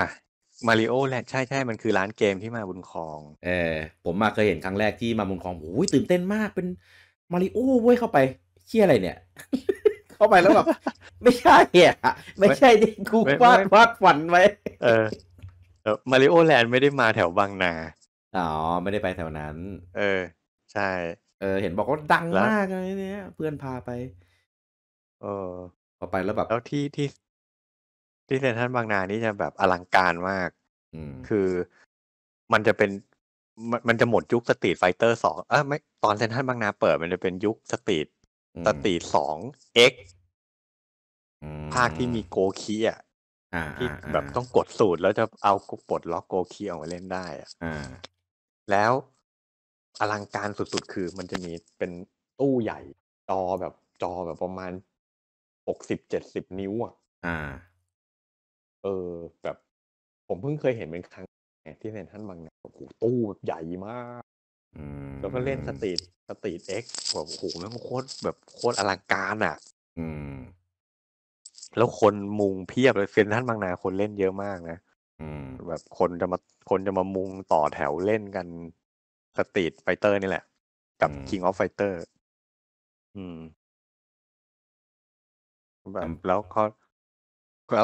มาริโอแลนด์ใช่ใช่มันคือร้านเกมที่มาบุญคอง เออ ผมมาเคยเห็นครั้งแรกที่มาบุญคองโอ้ยตื่นเต้นมาก เป็น มาริโอเว้ยเข้าไปเชี่ยอะไรเนี่ย เข้าไปแล้วแบบไม่ใช่อะไม่ใช่ที่กูวาดวาดฝันไว้ เออมาริโอแลนด์ไม่ได้มาแถวบางนา อ๋อไม่ได้ไปแถวนั้น เออ ใช่ เออ เห็นบอกว่าดังมากเลยเนี่ยเพื่อนพาไป เออพอไปแล้วแบบแล้วที่ที่ที่เซนทันบางนานี่จะแบบอลังการมาก คือมันจะเป็น มันจะหมดยุคสตรีทไฟเตอร์สองเออไม่ ตอนเซนทันบางนาเปิดมันจะเป็นยุคสตรีทสตรีทสองเอ็กภาคที่มีโกคีอ่ะที่แบบต้องกดสูตรแล้วจะเอาปลดล็อกโกคีออกมาเล่นได้อ่ะแล้วอลังการสุดๆคือมันจะมีเป็นตู้ใหญ่จอแบบจอแบบประมาณหกสิบเจ็ดสิบนิ้วอ่ะเออแบบ ผมเพิ่งเคยเห็นเป็นครั้งแที่เฟนท่านบางนาโอ้โหตู้แบบใหญ่มากแล้วก็เล่นสตรีดสตรีดเอ็กซ์แบบโอ้โหแม่งโคตรแบบโคตรอลังการอ่ะแล้วคนมุงเพียบเลยเซนท่านบางนาคนเล่นเยอะมากนะแบบคนจะมาคนจะมามุงต่อแถวเล่นกันสตรีดไฟเตอร์นี่แหละ กับคิงออฟไฟเตอืม แบบแล้วเขา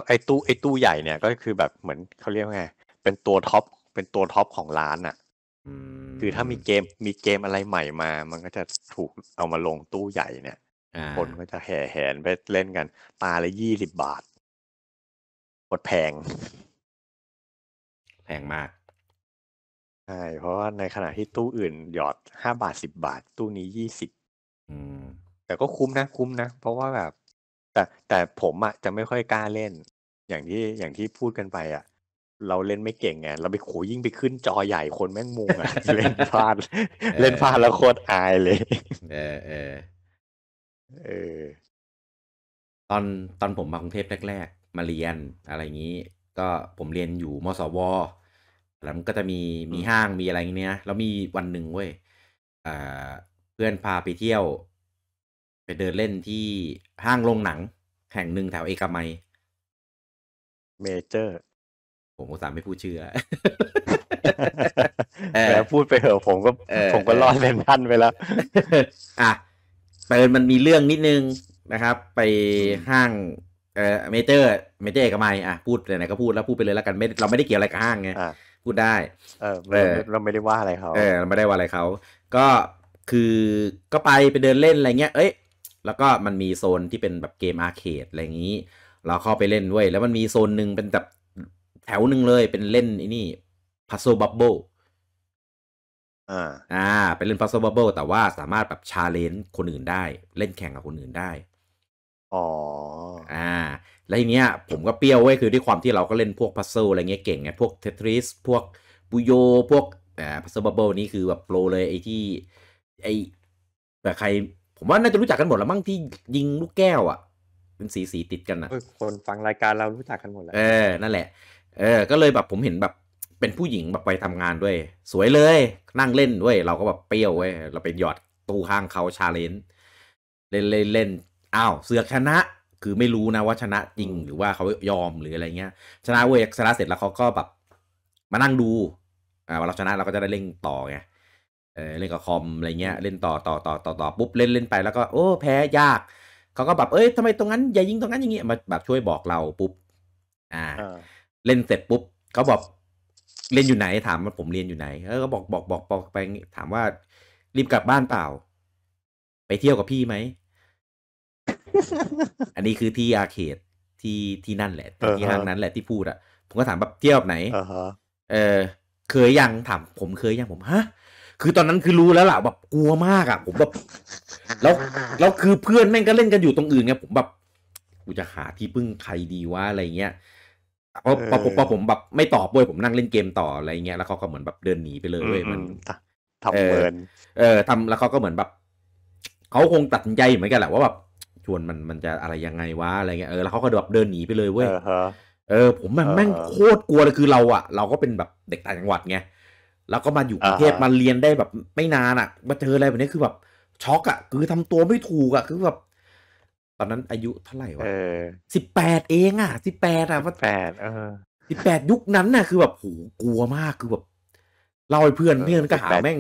ไอ้ตู้ไอ้ตู้ใหญ่เนี่ยก็คือแบบเหมือนเขาเรียกว่าไงเป็นตัวท็อปเป็นตัวท็อปของร้านอะ่ะคือถ้ามีเกมมีเกมอะไรใหม่มา มันก็จะถูกเอามาลงตู้ใหญ่เนี่ยคนก็จะแห่แหนไปเล่นกัน ตาละยี่สิบบาท กดแพง แพงมากใช่เพราะว่าในขณะที่ตู้อื่น หยอดห้าบาทสิบบาท ตู้นี้ยี่สิบแต่ก็คุ้มนะ คุ้มนะ เพราะว่าแบบแต่แต่ผมอะจะไม่ค่อยกล้าเล่น อย่างที่อย่างที่พูดกันไปอะเราเล่นไม่เก่งไงเราไปโขยิ่งไปขึ้นจอใหญ่คนแม่งมุงอะเล่นพลาดเล่นพลาดแล้วโคตรอายเลย เออเออเออตอนตอนผมมากรุงเทพแรก ๆ มาเรียนอะไรอย่างนี้ ก็ผมเรียนอยู่มสวแล้วมันก็จะมีมีห้างมีอะไรอย่างเงี้ยแล้วมีวันหนึ่งเว้ยเพื่อนพาไปเที่ยวไปเดินเล่นที่ห้างโรงหนังแห่งหนึ่งแถวเอกมัย เมเจอร์ ผมอุตสามไม่พูดชื่อแล้วพูดไปเหอะผมก็ผมก็รอดเป็นพันไปแล้ว อ่ะเปิดมันมีเรื่องนิดนึงนะครับ ไปห้างเอ่อเมเจอร์เมเจอร์เอกมัยอ่ะพูดไหนก็พูดแล้วพูดไปเลยแล้วกันไม่เราไม่ได้เกี่ยวอะไรกับห้างไงพูดได้ เออเราไม่ได้ว่าอะไรเขาเออเราไม่ได้ว่าอะไรเขาก็คือก็ไปไปเดินเล่นอะไรเงี้ย เอ้ยแล้วก็มันมีโซนที่เป็นแบบเกมอาร์เคดอะไรอย่างนี้ เราเข้าไปเล่นด้วย แล้วมันมีโซนหนึ่งเป็นแบบแถวหนึ่งเลยเป็นเล่นอนี่พัซโซบับเบิลอ่าอ่าไปเล่นพัซโซบับเบิลแต่ว่าสามารถแบบชาเลนจ์คนอื่นได้ เล่นแข่งกับคนอื่นได้อ๋ออ่า แล้วทีเนี้ยผมก็เปรี้ยวเว้ยคือด้วยความที่เราก็เล่นพวกพัซเซิลอะไรเงี้ยเก่งไงพวกเททริสพวกบุโย พวกแต่าพัซเซบับเบิลนี่คือแบบโปรเลยไอ้ที่ ไอ้แต่ใครผมว่าน่าจะรู้จักกันหมดแล้วมั้งที่ยิงลูกแก้วอะ่ะ เป็นสีสีติดกันนะคนฟังรายการเรารู้จักกันหมดแล้วเออ นั่นแหละเออก็เลยแบบผมเห็นแบบเป็นผู้หญิงแบบไปทำงานด้วย สวยเลย นั่งเล่นด้วยเราก็แบบเปรี้ยวเว้ยเราไปหยอดตู้ข้างเขาชาเลนจ์เล่นเล่นเล่นอ้าวเสือชนะคือไม่รู้นะ ว่าชนะจริงหรือว่าเขายอมหรืออะไรเงี้ยชนะเว้ยชนะเสร็จแล้วเขาก็แบบ มานั่งดู อ่าเราชนะเราก็จะได้เล่นต่อไงเออเล่นกับคอม อะไรเงี้ย เล่นต่อต่อต่อต่อต่อปุ๊บ เล่นเล่นไปแล้วก็ โอ้แพ้ยากเขาก็แบบเอ้ยทำไมตรงนั้น อย่ายิงตรงนั้นอย่างเงี้ยมาแบบช่วยบอกเราปุ๊บ อ่าเล่นเสร็จปุ๊บเขาบอก เล่นอยู่ไหน ถามว่าผมเรียนอยู่ไหนเขาบอกบอก บอกบอกไปถามว่ารีบกลับบ้านเปล่า ไปเที่ยวกับพี่ไหม อันนี้คือที่อาเขตที่ที่นั่นแหละที่ห้างนั้นแหละที่พูดอ่ะผมก็ถามแบบเที่ยวแบบไหนเออ เคยยังถาม ผมเคยยังผมฮะคือตอนนั้นคือรู้แล้วแหละแบบกลัวมากอ่ะผมแบบแล้วแล้วคือเพื่อนแม่งก็เล่นกันอยู่ตรงอื่นไงผมแบบกูจะหาที่พึ่งใครดีวะอะไรเงี้ยเพราะพอพอผมแบบไม่ตอบเว้ยผมนั่งเล่นเกมต่ออะไรเงี้ยแล้วเขาก็เหมือนแบบเดินหนีไปเลยเว้ยมันทำเมินเออทำแล้วเขาก็เหมือนแบบเขาคงตัดใจเหมือนกันแหละว่าแบบชวนมันมันจะอะไรยังไงวะอะไรเงี้ยเออแล้วเขาก็แบบเดินหนีไปเลยเว้ยเออผมแม่งโคตรกลัวเลยคือเราอ่ะ เราก็เป็นแบบเด็กต่างจังหวัดไงแล้วก็มาอยู่กรุงเทพมาเรียนได้แบบไม่นานอ่ะมาเจออะไรแบบนี้คือแบบช็อกอ่ะคือทำตัวไม่ถูกอ่ะ คือแบบ ตอนนั้นอายุเท่าไหร่วะสิบแปดเองอ่ะสิบแปดอ่ะว่าแปดเออสิบแปดยุคนั้นน่ะคือแบบโหกลัวมากคือแบบเล่าให้เพื่อนเพื่อนก็หาแม่ง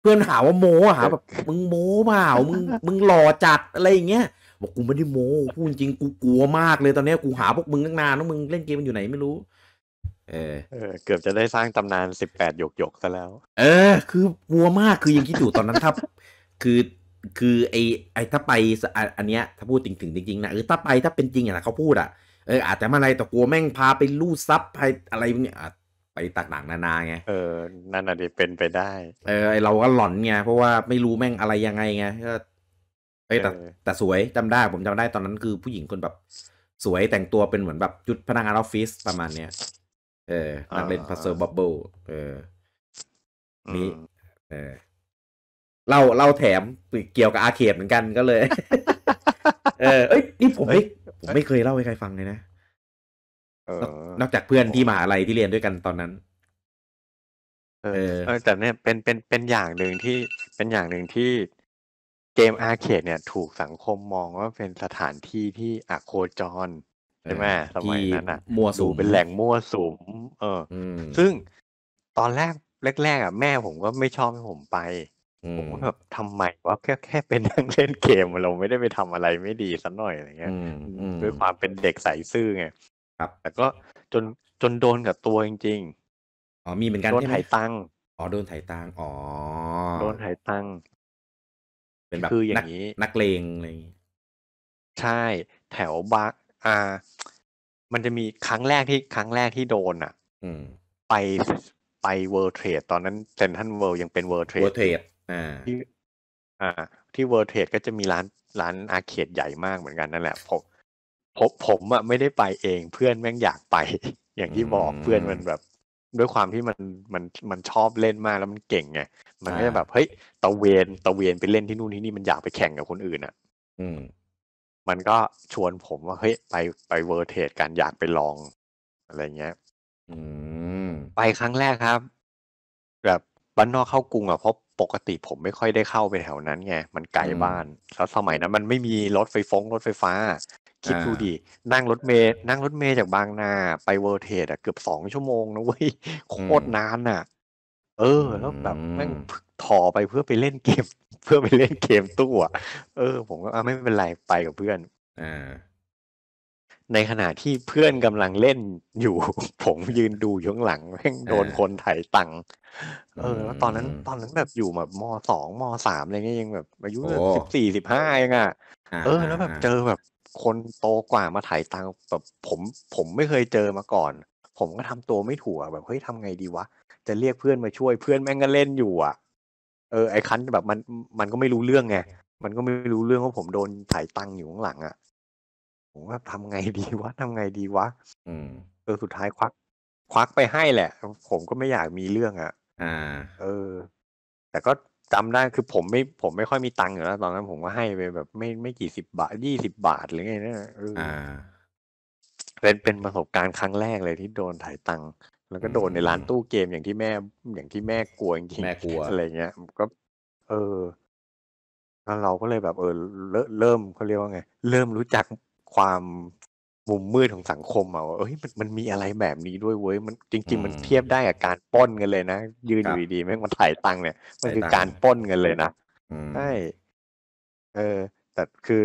เพื่อนหาว่าโมหาแบบ มึงโมเปล่ามึงมึงหล่อจัดอะไรอย่างเงี้ยบอกกูไม่ได้โมพูดจริงกูกลัวมากเลย ตอนนี้กูหาพวกมึงตั้งนานแล้วมึงเล่นเกมมันอยู่ไหนไม่รู้เออ เกือบจะได้สร้างตำนานสิบแปดหยกหยกซะแล้ว เออ คือกลัวมาก คือยังคิดอยู่ตอนนั้นถ้าคือ คือไอไอถ้าไป อันเนี้ยถ้าพูดจริงถึงจริงนะเออถ้าไปถ้าเป็นจริงอย่างเขาพูดอ่ะ เออ อาจจะมาอะไรแต่กลัวแม่งพาไปลู่ซับไปอะไรเนี่ย ไปตักหนังนานาไง เออ นั่นอาจจะเป็นไปได้ เออไอเราก็หลอนไง เพราะว่าไม่รู้แม่งอะไรยังไงไง ก็เออแต่ แต่สวยจำได้ผมจำได้ตอนนั้น คือผู้หญิงคนแบบสวยแต่งตัวเป็นเหมือนแบบจุดพนักงานออฟฟิศประมาณเนี้ยเออนักงเล่นพัซเซร์บับเบิลเออนี้ เออเล่าเล่าแถม เกี่ยวกับอาเคดเหมือนกันก็เลย เออ เอ้ย นี่ผมไม่ผมไม่เคยเล่าให้ใครฟังเลยนะ นอกจากเพื่อนที่มาอะไรที่เรียนด้วยกันตอนนั้น เออ แต่เนี่ย เป็น เป็น เป็นอย่างหนึ่งที่ เป็นอย่างหนึ่งที่เกมอาเคดเนี่ย ถูกสังคมมองว่าเป็นสถานที่ที่อโคจรใช่ไหมสมัยนั้นอ่ะมัวสูมเป็นแหล่งมั่วสุมเออซึ่งตอนแรกแรกๆอ่ะ แม่ผมก็ไม่ชอบให้ผมไปผมก็แบบทำไมวะแค่แค่เป็นนั่งเล่นเกมเราไม่ได้ไปทำอะไรไม่ดีสักหน่อยอะไรเงี้ยด้วยความเป็นเด็กใสซื่อไงครับ แต่ก็จนจนโดนกับตัวจริงๆอ๋อมีเหมือนกันโดนไถ่ตังอ๋อโดนไถ่ตังอ๋อโดนไถ่ตังเป็นแบบคืออย่างนี้ นักเลงอะไรใช่ แถวบากอ่า มันจะมีครั้งแรกที่ครั้งแรกที่โดนอ่ะไปไปเวิร์เทรดตอนนั้นเซนทันเวิร์ยังเป็นเวิร์เทรดเวิร์เทรดอ่าที่ อ่า ที่เวิร์เทรดก็จะมีร้าน ร้านอาเขตใหญ่มากเหมือนกันนั่นแหละ ผมผมผมอ่ะไม่ได้ไปเองเพื่อนแม่งอยากไปอย่างที่บอกเพื่อนมันแบบ ด้วยความที่มันมันมันชอบเล่นมากแล้วมันเก่งไงมันก็จะแบบเฮ้ยตะเวนตะเวนไปเล่นที่นู่นที่นี่มันอยากไปแข่งกับคนอื่นอ่ะ อืมมันก็ชวนผมว่าเฮ้ย ไปไปเวอร์เทดกันอยากไปลองอะไรเงี้ย อืม ไปครั้งแรกครับ แบบบ้านนอกเข้ากรุงอ่ะ เพราะปกติผมไม่ค่อยได้เข้าไปแถวนั้นไง มันไกลบ้าน แล้วสมัยนั้นมันไม่มีรถไฟฟงรถไฟฟ้า คิดดูดินั่งรถเมย์นั่งรถเมย์จากบางนาไปเวอร์เทดอ่ะ เกือบสองชั่วโมงนะเว้ยโคตรนานอ่ะเออ แล้วแบบแม่งถอไปเพื่อไปเล่นเกมเพื่อไปเล่นเกมตู้อ่ะเออ ผมก็ไม่เป็นไรไปกับเพื่อนอ่าในขณะที่เพื่อนกำลังเล่นอยู่ ผมยืนดูอยู่ข้างหลังแม่งโดนคนถ่ายตังค์เออ แล้วตอนนั้นตอนนั้นแบบอยู่แบบมสองมสามอะไรเงี้ยยังแบบ อายุสิบสี่สิบห้าเองอ่ะเออ แล้วแบบเจอแบบคนโตกว่ามาถ่ายตังค์แบบผมผมไม่เคยเจอมาก่อน ผมก็ทำตัวไม่ถูกแบบเฮ้ยทาไงดีวะจะเรียกเพื่อนมาช่วยเพื่อนแม่งก็เล่นอยู่อ่ะ เออไอคันแบบมัน มันก็ไม่รู้เรื่องไงมันก็ไม่รู้เรื่องว่าผมโดนถ่ายตังค์อยู่ข้างหลังอ่ะผมว่าทำไงดีวะทำไงดีวะอืมเออสุดท้ายควัก ควักไปให้แหละผมก็ไม่อยากมีเรื่องอ่ะอ่าเออ แต่ก็จำได้คือผมไม่ผมไม่ค่อยมีตังค์อยู่แล้วตอนนั้น ผมก็ให้ไปแบบไม่ไม่กี่สิบบาทยี่สิบบาทหรือไงนะอ่าเป็นเป็นประสบการณ์ครั้งแรกเลยที่โดนถ่ายตังค์แล้วก็โดนในร้านตู้เกมอย่างที่แม่อย่างที่แม่กลัวจริงแม่กลัวอะไรเงี้ยก็ เออ แล้วเราก็เลยแบบเออเริ่มเขาเรียกว่าไงเริ่มรู้จักความมุมมืดของสังคมอ่ะว่าเอ้ยมันมันมีอะไรแบบนี้ด้วยเว้ยมันจริงๆ มันเทียบได้กับการป้นกันเลยนะ ยืนอยู่ดีๆแม่งมันถ่ายตังค์เนี่ย มันคือการป้นกันเลยนะใช่เออ แต่คือ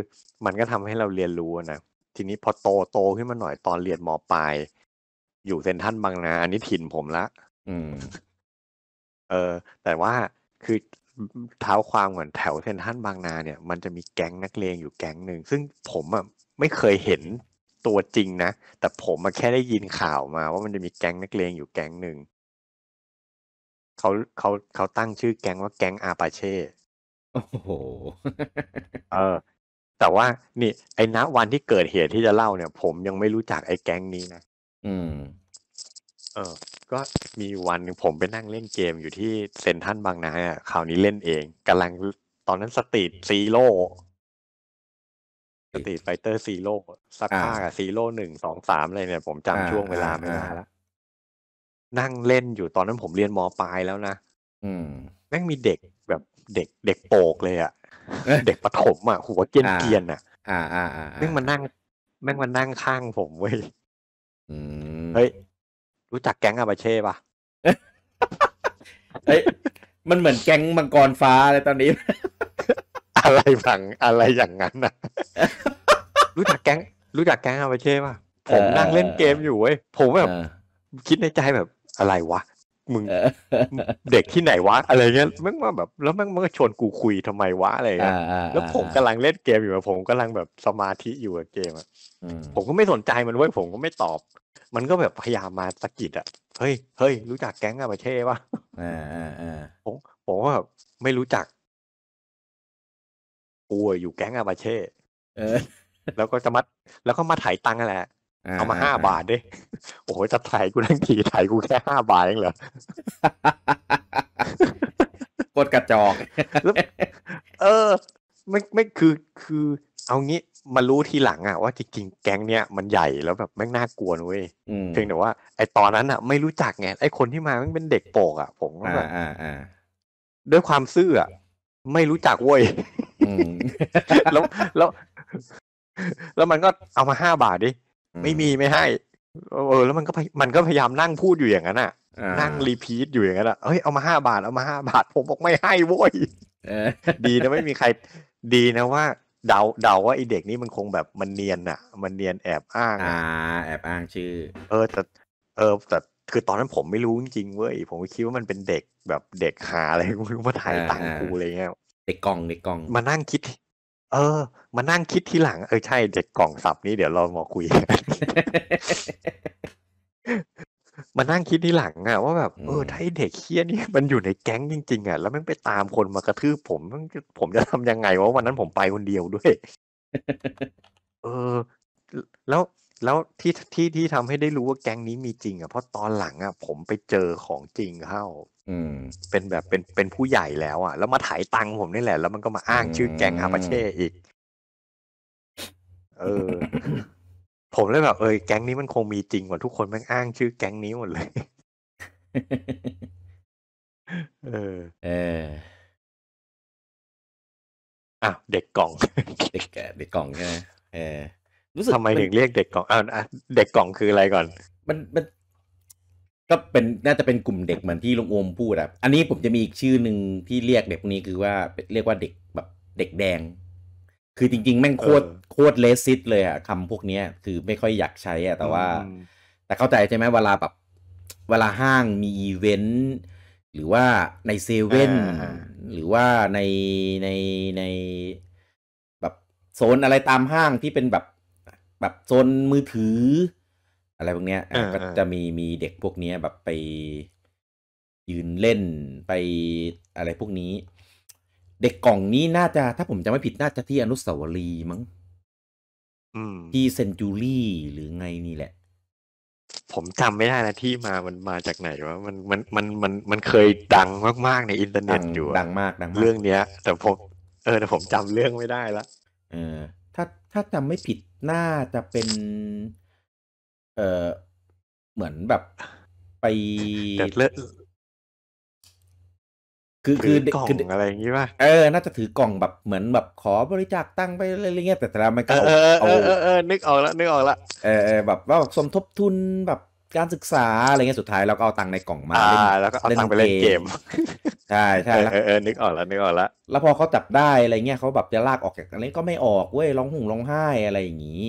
มันก็ทำให้เราเรียนรู้นะ ทีนี้พอโตโตขึ้นมาหน่อยตอนเรียนมปลายอยู่เซนทันบางนาอันนี้ถิ่นผมละ อืม เออ แต่ว่า คือเท้าความก่อนแถวเซนทันบางนาเนี่ย มันจะมีแก๊งนักเลงอยู่แก๊งหนึ่ง ซึ่งผมอ่ะไม่เคยเห็นตัวจริงนะ แต่ผมมาแค่ได้ยินข่าวมาว่ามันจะมีแก๊งนักเลงอยู่แก๊งหนึ่ง เขาเขาเขาตั้งชื่อแก๊งว่าแก๊งอาปาเช่ โอ้โห เออแต่ว่า นี่ ไอ้ณวันที่เกิดเหตุที่จะเล่าเนี่ย ผมยังไม่รู้จักไอ้แก๊งนี้นะอืมเออก็มีวันหนึ่งผมไปนั่งเล่นเกมอยู่ที่เซ็นทรัลบางนาอะคราวนี้เล่นเองกำลังตอนนั้นสตรีทซีโร่สตรีทไฟเตอร์ซีโร่ซักพ่าอ้ะซีโร่หนึ่งสองสามอะไรเนี่ยผมาจำช่วงเวลาไม่าได้ละนั่งเล่นอยู่ตอนนั้นผมเรียนมปลายแล้วนะอืมแม่งมีเด็กแบบเด็กเด็กโปกเลยอะเะเด็กประถมอะหัวเกรียนเกียนอะอ่าอ่าอ่าอ่าแม่งมานั่ง แม่งมานั่งข้างผมเว้ยเฮ้ยรู้จักแก๊งอาบาเช่ป่ะเฮ้ยมันเหมือนแก๊งมังกรฟ้าอะไรตอนนี้ อะไรฝังอะไรอย่างนั้นนะรู้จักแก๊ง รู้จักแก๊งอาบาเช่ป่ะผมนั่งเล่นเกมอยู่เว้ยผมแบบ คิดในใจแบบอะไรวะมึงเด็กที่ไหนวะอะไรเงี้ยมังว่าแบบแล้วม่งมันก็ชวนกูคุยทำไมวะอะไรเงี้ยแล้วผมกำลังเล่นเกมอยู่ ผมกำลังแบบสมาธิอยู่กับเกมอ่ะผมก็ไม่สนใจมันเว้ยผมก็ไม่ตอบมันก็แบบพยายามมาสะกิดอ่ะเฮ้ยเฮ้ย รู้จักแก๊งอาบาเช่ปะอ่าอ่าอ่าผมผมกาแบบไม่รู้จักกูอยู่แก๊งอาบาเช่ เออ แล้วก็จะมัดแล้วก็มาถ่ายตังค์นั่นแหละ เอามาห้าบาทด้โอ้โห จะถ่ายกูทั้งทีถ่ายกูแค่ห้าบาทเองเหรอ กดกระจอกเออไม่ไม่คือคือเอางี้มารู้ทีหลังอะว่าจริงๆแก๊งเนี้ยมันใหญ่แล้วแบบแม่งน่ากลัวเว้ยเพียงแต่ว่าไอตอนนั้นอะไม่รู้จักไงไอคนที่มาแม่งเป็นเด็กโปกอะผมก็แบบด้วยความซื่ออะไม่รู้จักเว้ยแล้วแล้ว แล้วมันก็เอามาห้าบาทดิไม่มีไม่ให้ เออ แล้วมันก็มันก็พยายามนั่งพูดอยู่อย่างนั้นอ่ะ นั่งรีพีทอยู่อย่างนั้นอ่ะเฮ้ยเอามาห้าบาทเอามาห้าบาท ผมบอกไม่ให้โว้ยดีนะไม่มีใครดีนะว่าเดาเดาว่าไอเด็กนี่มันคงแบบมันเนียนอะมันเนียน แอบอ้างอ่า แอบอ้างชื่อ เออแต่ เออ แต่คือตอนนั้นผมไม่รู้จริงเว้ยผมคิดว่ามันเป็นเด็กแบบเด็กหาอะไรไม่รู้มาถ่ายตังกูอะไรเงี้ยเด็กกล่องเด็กกล่อง มานั่งคิด เออมานั่งคิดทีหลังเออใช่เด็กกล่องสับนี้เดี๋ยวเรามาคุยมานั่งคิดทีหลังอะว่าแบบเออถ้าเด็กเคียนี่มันอยู่ในแก๊งจริงๆอะแล้วมันไปตามคนมากระทืบผม ผมจะทำยังไงวะวันนั้นผมไปคนเดียวด้วยเออ แล้วแล้วที่ที่ที่ทำให้ได้รู้ว่าแก๊งนี้มีจริงอ่ะเพราะตอนหลังอ่ะผมไปเจอของจริงเข้าเป็นแบบเป็นเป็นผู้ใหญ่แล้วอ่ะแล้วมาถ่ายตังค์ผมนี่แหละ แล้วมันก็มาอ้างชื่อแก๊งอาปาเช่อีก เออผมเลยแบบเออแก๊งนี้มันคงมีจริงกว่าทุกคนแม่งอ้าง ชื่อ แก๊งนี้หมดเลย เออ เอออ่ะเด็กกล่อง เด็กเด็กกล่องใช่ไหมเออรู้สึกทำไมถึงเรียกเด็กกล่องอ้าวเด็กกล่องคืออะไรก่อน มันมัน ก็เป็นน่าจะเป็นกลุ่มเด็กเหมือนที่ลุงโอมพูดอ่ะอันนี้ผมจะมีอีกชื่อหนึ่งที่เรียกเด็กพวกนี้คือว่า เรียกว่าเด็กแบบ เด็กแดงคือจริง ๆ แม่งโคตรโคตรเลสซิตเลยอะคำพวกเนี้ย คือไม่ค่อยอยากใช้อะแต่ว่า แต่เข้าใจใช่ไหมเวลาแบบเวลาห้างมีอีเวนต์หรือว่าในเซเว่นหรือว่าในในใน แบบโซนอะไรตามห้างที่เป็นแบบแบบโซนมือถือ อะไรพวกเนี้ยก็จะมีมีเด็กพวกเนี้ยแบบไปยืนเล่นไปอะไรพวกนี้เด็กกล่องนี้น่าจะถ้าผมจำไม่ผิดน่าจะที่อนุสาวรีย์มั้งที่เซนจูรี่หรือไงนี่แหละ ผมจำไม่ได้นะที่มามันมาจากไหนวะมันมันมันมันมันเคยดังมากๆในอินเทอร์เน็ตอยู่ดังมากดังมากเรื่องเนี้ย แต่ผมเออแต่ผมจำเรื่องไม่ได้ละเออ ถ้าถ้าจำไม่ผิดน่าจะเป็นเออเหมือนแบบไปคือคือคือกคืออะไรอย่างงี้ป่ะเออ น่าจะถือกล่องแบบเหมือนแบบขอบริจาคตั้งไปอะไรเงี้ยแต่แต่ละมันก็เอาเออเออนึกออกแล้วนึกออกแล้วเออแบบว่าแบบสมทบทุนแบบการศึกษาอะไรเงี้ยสุดท้าย เราก็เอาตังค์ในกล่องมาเล่นแล้วก็เอาตังค์ไปเล่นเกม ใช่ใช่แเออเออนึกออกแล้วนึกออกแล้วแล้วพอเขาจับได้อะไรเงี้ยเขาแบบจะลากออกจากอนี้ก็ไม่ออกเว้ยร้องหุ่งร้องไห้อะไรอย่างงี้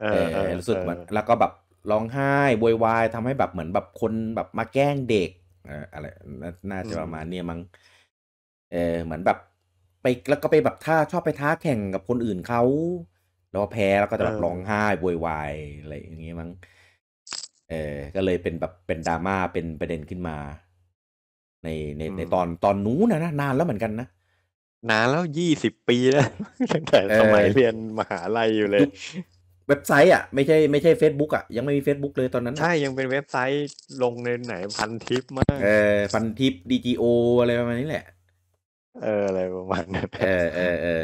เออรู้สึกเหมือนแล้วก็แบบร้องไห้บวยวายทำให้แบบเหมือนแบบคนแบบมาแกล้งเด็กอะไรน่าน่าจะประมาณนี้มั้ง เออ เหมือนแบบไปแล้วก็ไปแบบท้าชอบไปท้าแข่งกับคนอื่นเขา แล้วแพ้แล้วก็จะแบบร้องไห้บวยวาย อะไรอย่างงี้มั้ง เออ ก็เลยเป็นแบบเป็นดราม่าเป็นประเด็นขึ้นมา ในในในตอนตอนนู้นนะนะ นานแล้วเหมือนกันนะ นานแล้วยี่สิบปีแล้วตั้งแต่สมัยเรียนมหาลัยอยู่เลยเว็บไซต์อ่ะ ไม่ใช่ไม่ใช่เฟซบุ๊กอ่ะ ยังไม่มีเฟซบุ๊กเลยตอนนั้น ใช่ ยังเป็นเว็บไซต์ลงในไหน พันทิปมาก เออพันทิปดีจีโออะไรประมาณนี้แหละ เอออะไรประมาณนั้นเออเออเออ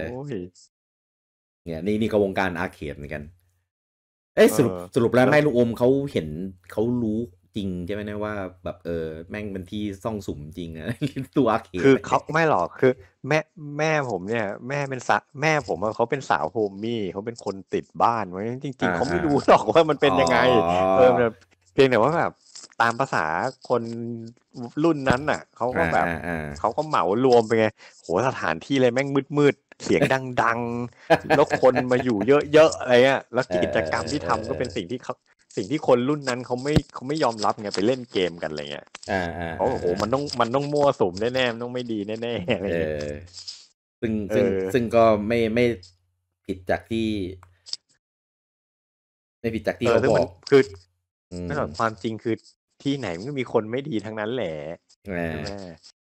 เนี่ย นี่ นี่ก็วงการอาร์เคดเหมือนกัน เอ้สรุป สรุปแล้วแม่ลูกอมเขาเห็นเขารู้จริงใช่ไหมนะว่าแบบเออแม่งเป็นที่ซ่องสุมจริงนะตัวเคคือเขาไม่หรอกคือแม่แม่ผมเนี่ย แม่เป็นสาแม่ผมเขาเป็นสาวโฮมมี่เขาเป็นคนติดบ้านไว้จริง ๆเขาไม่รู้หรอกว่ามันเป็นยังไงเออเพียงแต่ว่าแบบตามภาษาคนรุ่นนั้นน่ะเขาก็แบบเขาก็เหมารวมไปไงโหสถานที่เลยแม่งมืดๆเสียงดังๆแล้วคนมาอยู่เยอะๆอะไรเงี้ยแล้วกิจกรรมที่ทำก็เป็นสิ่งที่เขาสิ่งที่คนรุ่นนั้นเขาไม่เขาไม่ยอมรับไงไปเล่นเกมกันอะไรเงี้ย อ่าเขาโอ้โห มันต้องมันต้องมั่วสุมแน่ๆมันต้องไม่ดี แน่ๆอะไรเงี้ยซึ่งซึ่งซึ่งก็ไม่ไม่ผิดจากที่ ไม่ผิดจากที่เขาบอกคือนั่นความจริงคือที่ไหนมันก็มีคนไม่ดีทั้งนั้นแหละ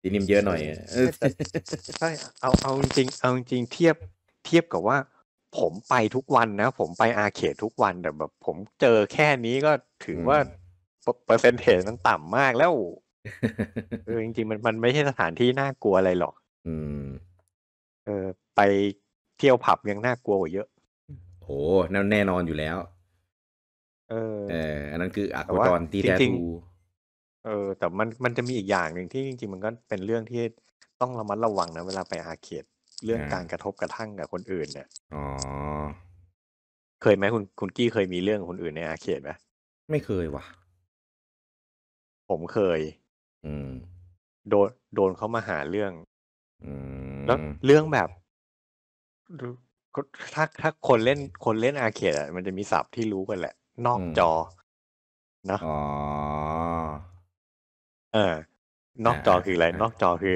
ดีนิ่มเยอะหน่อยใช่เอาเอาจริงเอาจริงเทียบเทียบกับว่าผมไปทุกวันนะผมไปอาเขตทุกวันแต่แบบ ผมเจอแค่นี้ก็ถือว่าเปอร์เซ็นเทจมันต่ำมากแล้วเออจริงๆมันมันไม่ใช่สถานที่น่ากลัวอะไรหรอก อืมเออไปเที่ยวผับยังน่ากลัวกว่าเยอะโอ้แน่นอนอยู่แล้ว เออเอออันนั้นคืออักวอรที่แท้ทูเออแต่มันมันจะมีอีกอย่างหนึ่งที่จริง ๆ มันก็เป็นเรื่องที่ต้องระมัดระวังนะ เวลาไปอาเขตเรื่องการกระทบกระทั่งกับคนอื่น เนี่ยอ๋อเคยไหมคุณ คุณกี้เคยมีเรื่องคนอื่นในอาเขตไหม ไม่เคยวะผมเคย อืม โดนโดนเขามาหาเรื่อง อืม แล้วเรื่องแบบ ถ้าถ้าคนเล่นคนเล่นอาเขต อ่ะมันจะมีศัพท์ที่รู้กันแหละ นอกจอนะอ๋อ เออ นอกจอคืออะไร นอกจอคือ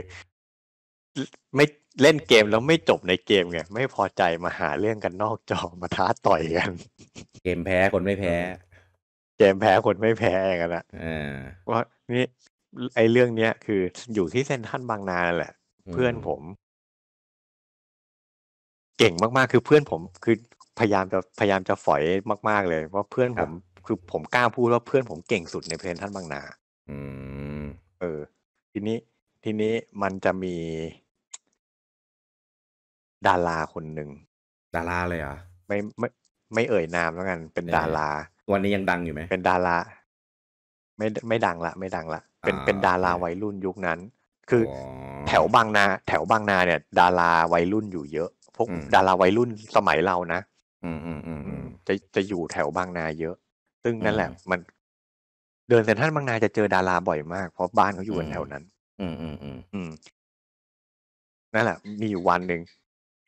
ไม่เล่นเกมแล้วไม่จบในเกมไงไม่พอใจมาหาเรื่องกันนอกจอมาท้าต่อยกัน เกมแพ้คนไม่แพ้ เกมแพ้คนไม่แพ้กันละว่านี่ไอเรื่องเนี้ยคืออยู่ที่เซนทันบางนาแหละ เพื่อนผม เก่งมากๆ คือเพื่อนผมคือพยายามจะพยายามจะฝอยมากๆเลยว่าเพื่อนผมคือผมกล้าพูดว่าเพื่อนผมเก่งสุดในเพนท่านบางนา อืมเออ ทีนี้ทีนี้มันจะมีดาราคนหนึ่งดาราเลยเหรอไม่ไม่ ไม่เอ่ยนามแล้วกัน เป็นดาราวันนี้ยังดังอยู่ไหมเป็นดาราไม่ ไม่ดังละ ไม่ดังละ เป็นเป็นดาราวัยรุ่นยุคนั้น คือแถวบางนาแถวบางนาเนี่ย ดาราวัยรุ่นอยู่เยอะ พวก ดาราวัยรุ่นสมัยเรานะอืมอืมอืมจะจะอยู่แถวบางนาเยอะซึ่งนั่นแหละ มัน เดินเซ็นทรัลบางนาจะเจอดาราบ่อยมากเพราะบ้านเขาอยู่แถวนั้น อืมอืมอืมนั่นแหละมีอยู่วันหนึ่ง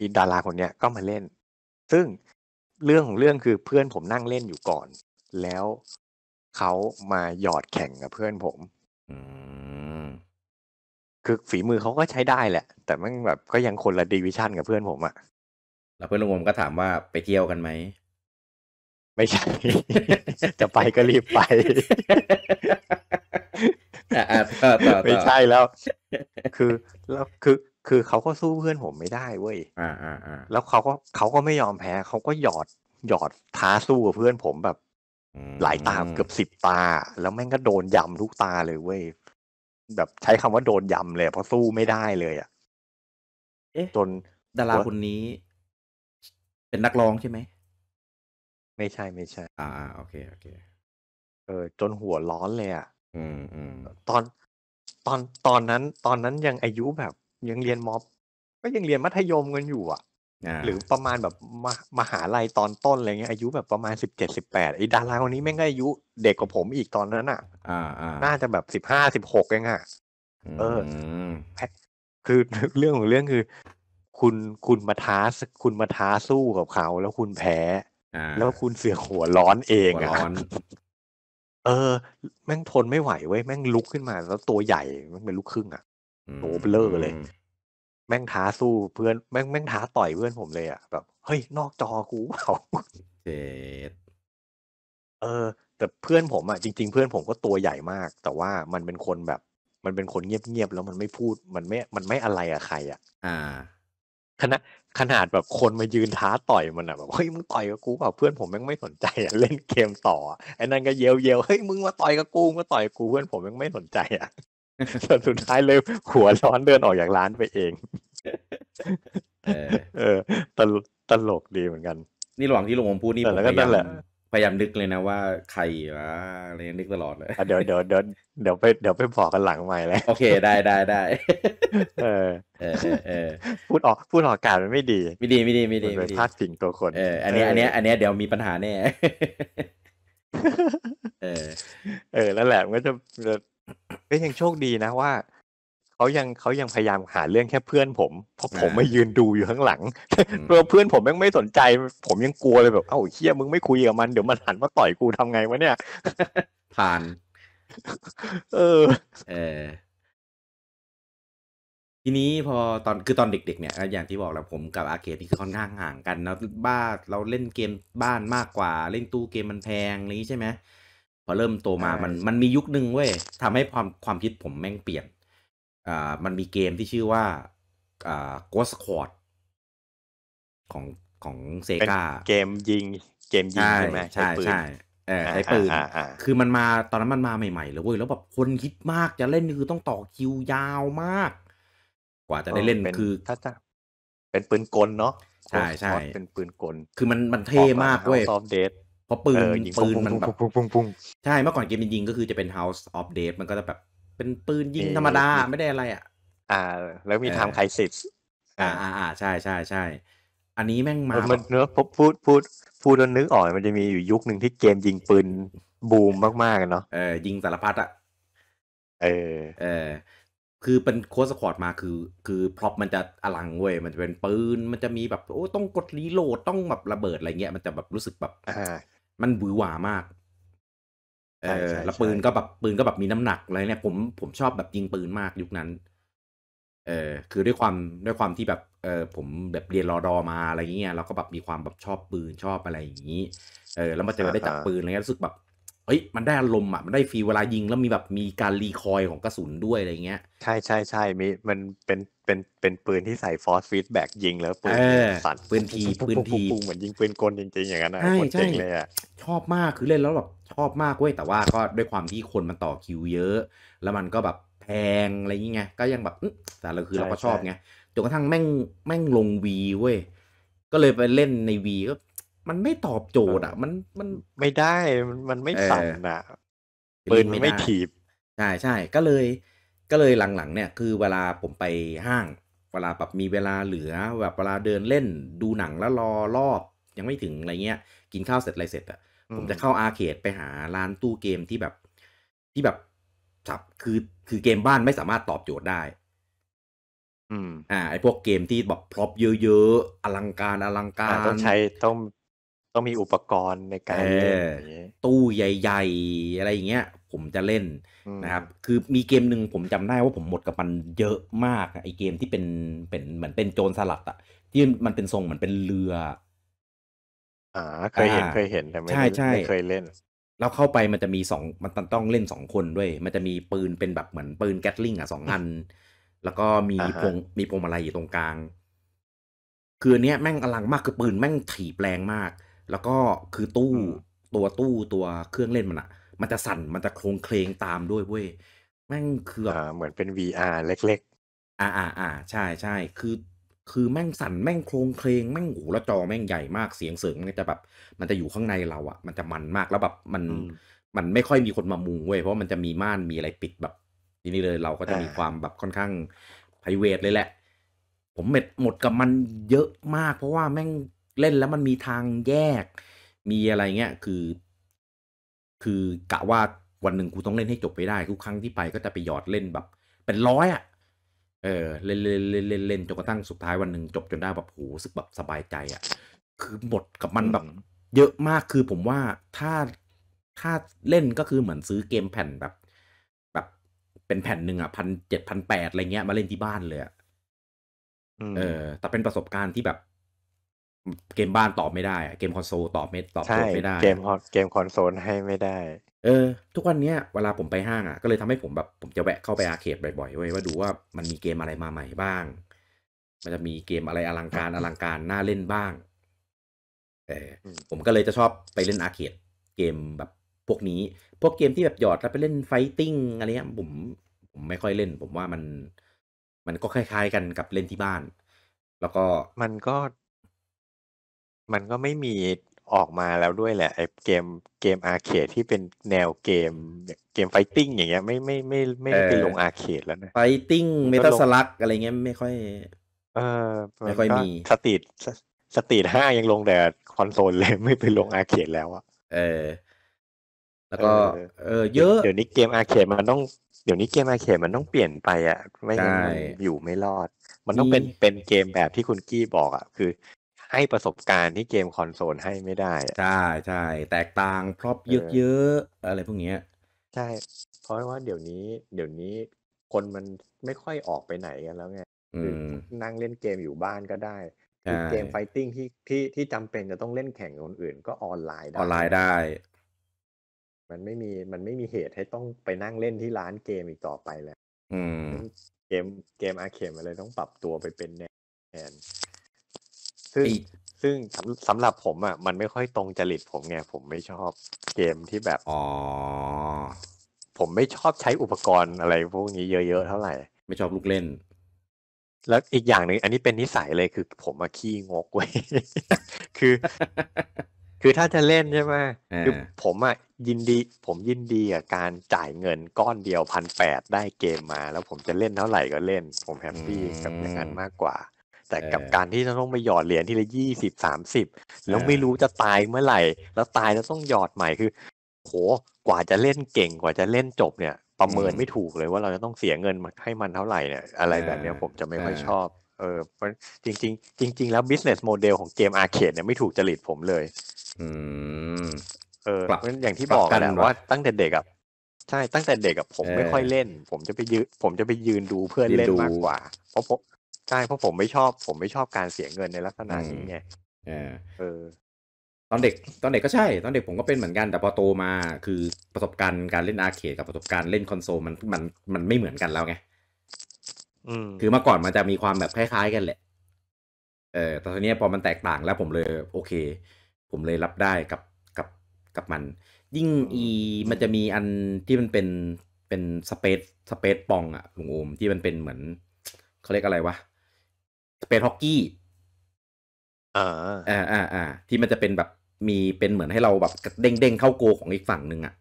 อินดาราคนเนี้ยก็มาเล่น ซึ่งเรื่องของเรื่องคือเพื่อนผมนั่งเล่นอยู่ก่อน แล้วเขามาหยอดแข่งกับเพื่อนผมคือฝีมือเขาก็ใช้ได้แหละ แต่มันแบบก็ยังคนละดีวิชั่นกับเพื่อนผมอะแล้วเพื่อนุงผมก็ถามว่าไปเที่ยวกันไหม ไม่ใช่ จะไปก็รีบไปไม่ใช่แล้ว คือแล้วคือคือเขาก็สู้เพื่อนผมไม่ได้เว้ยอ่าอ่าแล้วเขาก็เขาก็ไม่ยอมแพ้เขาก็หยอดหยอดท้าสู้กับเพื่อนผมแบบหลายตาเกือบสิบตา แล้วแม่งก็โดนยำทุกตาเลยเว้ยแบบใช้คำว่าโดนยำเลย เพราะสู้ไม่ได้เลยอ่ะ เอ๊ะจนดาราคนนี้ เป็นนักร้องใช่ไหมไม่ใช่ไม่ใช่ อ่าโอเคโอเคเออจนหัวร้อนเลยอ่ะอืมอืมตอนตอนตอนนั้น ตอนนั้นยังอายุแบบยังเรียนม็อบก็ยังเรียนมัธยมกันอยู่อ่ะหรือประมาณแบบมมหาลัยตอนต้นอะไรเงี้ยอายุแบบประมาณสิบเจ็ดสิบแปดไอ้ดาราคนนี้แม่งก็อายุเด็กกว่าผมอีกตอนนั้นอ่ะน่าจะแบบสิบห้าสิบหกเองอ่ะ เออคือเรื่องของเรื่องคือคุณคุณมาท้าคุณมาท้าสู้กับเขา แล้วคุณแพ้แล้วคุณเสือหัวร้อนเองอ่ะ เออ แม่งทนไม่ไหวเว้ยแม่งลุกขึ้นมา แล้วตัวใหญ่ แม่งเป็นลูกครึ่งอ่ะโหเบลอเลย แม่งท้าสู้เพื่อน แม่งแม่งท้าต่อยเพื่อนผมเลยอ่ะแบบเฮ้ยนอกจอกูเปล่าเจ็ดเออ แต่เพื่อนผมอ่ะ จริง ๆ เพื่อนผมก็ตัวใหญ่มาก แต่ว่ามันเป็นคนแบบ มันเป็นคนเงียบๆแล้วมันไม่พูด มันไม่มันไม่อะไรอะใคร อ่ะ อ่าขาดขนาดแบบคนมายืนท้าต่อยมันอ่ะแบบเฮ้ยมึงต่อยกับกูเปล่าเพื่อนผมแม่งไม่สนใจอ่ะ เล่นเกมต่อไอ้นั่นก็เยลเยลเฮ้ยมึงมาต่อยกับกูมาต่อยกูเพื่อนผมแม่งไม่สนใจอ่ะสุดท้ายเลยหัวร้อนเดินออกจากร้านไปเอง เออตลกตลกดีเหมือนกัน นี่หลวงที่ลวงพูดนี่นัพยายามพยายามนึกเลยนะว่าใครวะอะไรนึกตลอดเลยเดี๋ยวเดี๋ยวเดี๋ยวเดี๋ยวไป เดี๋ยวไปบอกกันหลังใหม่เลยโอเค ได้ได้ได้ เออ เออ พูดออก พูดออกอากาศมันไม่ดี ไม่ดีไม่ดีไม่ดีไปพลาดสิงตัวคน เออ อันนี้ อันนี้ อันนี้เดี๋ยวมีปัญหาแน่ เออ เออ แล้วแหละมันก็จะก็ยังโชคดีนะว่าเขายังเขายังพยายามหาเรื่องแค่เพื่อนผม เพราะผมมายืนดูอยู่ข้างหลังเพราะเพื่อนผมยังไม่สนใจ ผมยังกลัวเลยแบบเอ้าเฮียมึงไม่คุยกับมันเดี๋ยวมันหันมาต่อยกูทำไงวะเนี่ยผ่าน เออเออ ทีนี้พอตอนคือตอนเด็ก ๆ เนี่ยอย่างที่บอกแล้วผมกับอาเกตนี่คือค่อนข้างห่างกันนะบ้าเราเล่นเกมบ้านมากกว่าเล่นตู้เกมมันแพงนี้ใช่ไหมพอเริ่มโตมา มัน มันมียุคนึงเว้ย ทำให้ความความคิดผมแม่งเปลี่ยน อ่ามันมีเกมที่ชื่อว่าอ่า Ghost Squad ของของเซกาเกมยิง เกมยิงใช่ไหมใช่ ใช่เออใช้ปืน คือมันมาตอนนั้นมันมาใหม่ๆ เลยเว้ย แล้วแบบคนคิดมาก จะเล่นคือต้องต่อคิวยาวมาก กว่าจะได้เล่นคือ ถ้าจะเป็นปืนกลเนาะ ใช่ใช่ เป็นปืนกล คือมัน มันเท่มากเว้ยซอมเดทพราะปืนปืนมันแบบใช่เมื่อก่อนเกมยิงก็คือจะเป็น House of d e a t มันก็จะแบบเป็นปืนยิงธรรมดาไม่ได้อะไร อ่ะ อ่า แล้วมีทำไครสิสอ่าอ่าใช่ใช่ใช่ อันนี้แม่งมามันเนื้อพูดพูดพูดโดนนึกอ่อนมันจะมีอยู่ยุคหนึ่งที่เกมยิงปืนบูมมากๆเนาะเออยิงสารพัดอ่ะ เออเออคือเป็นโค้ดสควอตมาคือ คือพร็อพมันจะอลังเว้ยมันจะเป็นปืนมันจะมีแบบโอ้ต้องกดรีโหลดต้องแบบระเบิดอะไรเงี้ยมันจะแบบรู้สึกแบบมันบือหวามาก เออแล้วปืนก็แบบปืนก็แบบมีน้ำหนักอะไรเนี่ยผมผมชอบแบบยิงปืนมากยุคนั้น เออคือด้วยความด้วยความที่แบบเออผมแบบเรียนรอดอมาอะไรเงี้ย เราก็แบบมีความแบบชอบปืนชอบอะไรอย่างนี้ เออแล้วมาเจอได้จับปืนอะไรเงี้ยรู้สึกแบบเอ้ยมันได้อารมณ์อ่ะ มันได้ฟีเวลายิง แล้วมีแบบมีการรีคอยของกระสุนด้วยอะไรเงี้ยใช่ใช่ใช่มีมันเป็นเป็นเป็นปืนที่ใส่ฟอสฟีดแบ็กยิงแล้วปืนสั่นปืนทีปืนทีเหมือนยิงปืนกลจริงๆอย่างนั้นนะใช่จเลยอ่ะชอบมากคือเล่นแล้วแบบชอบมากเว้ยแต่ว่าก็ด้วยความที่คนมันต่อคิวเยอะ แล้วมันก็แบบแพงอะไรอย่างเงี้ยก็ยังแบบแต่เราคือเราก็ชอบไงจนกระทั่งแม่งแม่งลง วี เว้ยก็เลยไปเล่นในวีก็มันไม่ตอบโจทย์อ่ะ มันมันไม่ได้ มันไม่สั่นอ่ะปืนไม่ถีบ ใช่ใช่ก็เลย ก็เลยหลังๆเนี่ย คือเวลาผมไปห้าง เวลาแบบมีเวลาเหลือ แบบเวลาเดินเล่นดูหนังแล้วรอรอบ ยังไม่ถึงอะไรเงี้ย กินข้าวเสร็จอะไรเสร็จอ่ะผมจะเข้าอาร์เคดไปหาร้านตู้เกมที่แบบที่แบบจับคือคือเกมบ้านไม่สามารถตอบโจทย์ได้ อืมอ่าไอพวกเกมที่แบบพร็อพเยอะๆอลังการอลังการต้องใช้ต้องต้องมีอุปกรณ์ในการเล่นตู้ใหญ่ ๆ อะไรอย่างเงี้ย ผมจะเล่นนะครับคือมีเกมหนึ่งผมจำได้ว่าผมหมดกับมันเยอะมากไอเกมที่เป็นเป็นเหมือนเป็นโจรสลัดอะที่มันเป็นทรงเหมือนเป็นเรือ อ่าเคยเห็นเคยเห็นแต่ไม่ใช่่เคยเล่นเราเข้าไปมันจะมีสองมันต้องเล่นสองคนด้วย มันจะมีปืนเป็นแบบเหมือนปืนแก๊ตลิงอ่ะสองอัน แล้วก็มีพวงมีพวงมาลัยอยู่ตรงกลาง คือเนี้ยแม่งอลังมากคือปืนแม่งถีบแรงมากแล้วก็คือตู้ตัวตู้ตัวเครื่องเล่นมันอะมันจะสั่นมันจะโครงเคลงตามด้วยเว้ยแม่งคือแบบเหมือนเป็น VR เล็ก ๆอ่าอ่าอ่าใช่ใช่คือ คือแม่งสั่นแม่งโครงเคลง แม่งหูแล้วจอแม่งใหญ่มากเสียงเสริงมันจะแบบมันจะอยู่ข้างในเราอะมันจะมันมากแล้วแบบมันมันไม่ค่อยมีคนมามุงเว้ยเพราะมันจะมีม่านมีอะไรปิดแบบทีนี้เลยเราก็จะมีความแบบค่อนข้างไพรเวทเลยแหละ ผมเม็ดหมดกับมันเยอะมากเพราะว่าแม่งเล่นแล้วมันมีทางแยก มีอะไรเงี้ย คือ คือกะว่าวันหนึ่งกูต้องเล่นให้จบไปได้ทุกครั้งที่ไปก็จะไปหยอดเล่นแบบ เป็นร้อยอ่ะเออเล่นเล่นเล่นเล่นจนกระทั่งสุดท้ายวันหนึ่งจบจนได้แบบโหสึกแบบสบายใจอ่ะ คือหมดกับมันแบบเยอะมากคือผมว่าถ้าถ้าเล่นก็คือเหมือนซื้อเกมแผ่นแบบ แบบ เป็นแผ่นหนึ่งอ่ะพันเจ็ดพันแปดอะไรเงี้ย มาเล่นที่บ้านเลยอะเออ แต่เป็นประสบการณ์ที่แบบเกมบ้านตอบไม่ได้อะเกมคอนโซลตอบไม่ตอบโจทย์ไม่ได้เกมเกมคอนโซลให้ไม่ได้ เออทุกวันเนี้ยเวลาผมไปห้างอ่ะก็เลยทำให้ผมแบบผมจะแวะเข้าไปอาเคดบ่อยๆไว้ว่าดูว่ามันมีเกมอะไรมาใหม่บ้าง มันจะมีเกมอะไรอลังการอลังการน่าเล่นบ้างเออผมก็เลยจะชอบไปเล่นอาเคดเกมแบบพวกนี้ พวกเกมที่แบบหยอดแล้วไปเล่นไฟติ้งอะไรเงี้ยผมผมไม่ค่อยเล่น ผมว่ามันมันก็คล้ายๆ กันกับเล่นที่บ้าน แล้วก็มันก็มันก็ไม่มีออกมาแล้วด้วยแหละไอ้เกมเกมอาร์เคดที่เป็นแนวเกมเกมไฟติ้ง อย่างเงี้ยไม่ไม่ไม่ไม่ได้ไปลงอาร์เคดแล้วนะไฟติ้งเมทัลสลัก อะไรเงี้ยไม่ค่อย เออไม่ค่อยมีสตรีทสตรีทห้ายังลงแต่คอนโซลเลยไม่ไปลงอาร์เคดแล้วอะเออ แล้วก็ เออเยอะเดี๋ยวนี้เกมอาร์เคดมันต้อง เดี๋ยวนี้เกมอาร์เคดมันต้องเปลี่ยนไปอ่ะไม่อยู่ไม่รอด มันต้องเป็นเป็นเกมแบบที่คุณกี้บอกอ่ะคือให้ประสบการณ์ที่เกมคอนโซลให้ไม่ได้ใช่ใช่แตกต่างพรอพเยอะๆอะไรพวกเนี้ย ใช่เพราะว่าเดี๋ยวนี้ เดี๋ยวนี้คนมันไม่ค่อยออกไปไหนกันแล้วไงนั่งเล่นเกมอยู่บ้านก็ได้ือเกมไฟติ้งที่ที่ที่จำเป็นจะต้องเล่นแข่งคนอื่นก็ออนไลน์ได้ออนไลน์ได้ มันไม่มีมันไม่มีเหตุให้ต้องไปนั่งเล่นที่ร้านเกมอีกต่อไปแล้วเกมเกมอาเคมอะไรต้องปรับตัวไปเป็นแนวแทนซึ่งซึ่งสำหรับผมอ่ะมันไม่ค่อยตรงจริต ผมไงผมไม่ชอบเกมที่แบบอ๋อผมไม่ชอบใช้อุปกรณ์อะไร พวกนี้เยอะๆเท่าไหร่ ไม่ชอบลูกเล่น แล้วอีกอย่างหนึ่งอันนี้เป็นนิสัยเลยคือ ผมมาขี้งกเว้ยคือ คือถ้าจะเล่นใช่ไหมคือผมอ่ะยินดีผมยินดีอ่ะการจ่ายเงินก้อนเดียวพันแปดได้เกมมา แล้วผมจะเล่นเท่าไหร่ก็เล่น ผมแฮปปี้กับอย่างนั้นมากกว่าแต่กับการที่จะต้องไปหยอดเหรียญทีละยี่สิบสามสิบแล้วไม่รู้จะตายเมื่อไหร่ แล้วตายแล้วต้องหยอดใหม่คือโห กว่าจะเล่นเก่งกว่าจะเล่นจบเนี่ย ประเมินไม่ถูกเลยว่าเราจะต้องเสียเงินให้มันเท่าไหร่เนี่ยอะไรแบบนี้ผมจะไม่ค่อยชอบเออจริงจริงจริง ๆ แล้ว business model ของเกมอาร์เคดเนี่ยไม่ถูกจริตผมเลย อืมเอออย่างที่บอกแหละว่าตั้งแต่เด็กอ่ะใช่ ตั้งแต่เด็กกับผมไม่ค่อยเล่น ผมจะไปยืนผมจะไปยืนดูเพื่อนเล่นมากกว่าเพราะใช่เพราะผมไม่ชอบ ผมไม่ชอบการเสียเงินในลักษณะนี้ไงเออเออ ตอนเด็กตอนเด็กก็ใช่ ตอนเด็กผมก็เป็นเหมือนกัน แต่พอโตมา คือประสบการณ์การเล่นอาร์เคดกับประสบการณ์เล่นคอนโซลมันมันมันไม่เหมือนกันแล้วไงคือเมื่อก่อนมันจะมีความแบบคล้ายๆ กันแหละ เออ แต่ตอนนี้พอมันแตกต่างแล้วผมเลย โอเค ผมเลยรับได้กับกับกับมัน ยิ่งอีมันจะมีอันที่มันเป็นเป็นสเปซสเปซปองอะลุงโอมที่มันเป็นเหมือนเขาเรียกอะไรวะสเปซฮอกกี้อ่าอ่าอ่าที่มันจะเป็นแบบมีเป็นเหมือนให้เราแบบเด้งเด้งเข้าโกของอีกฝั่งหนึ่งอ่ะ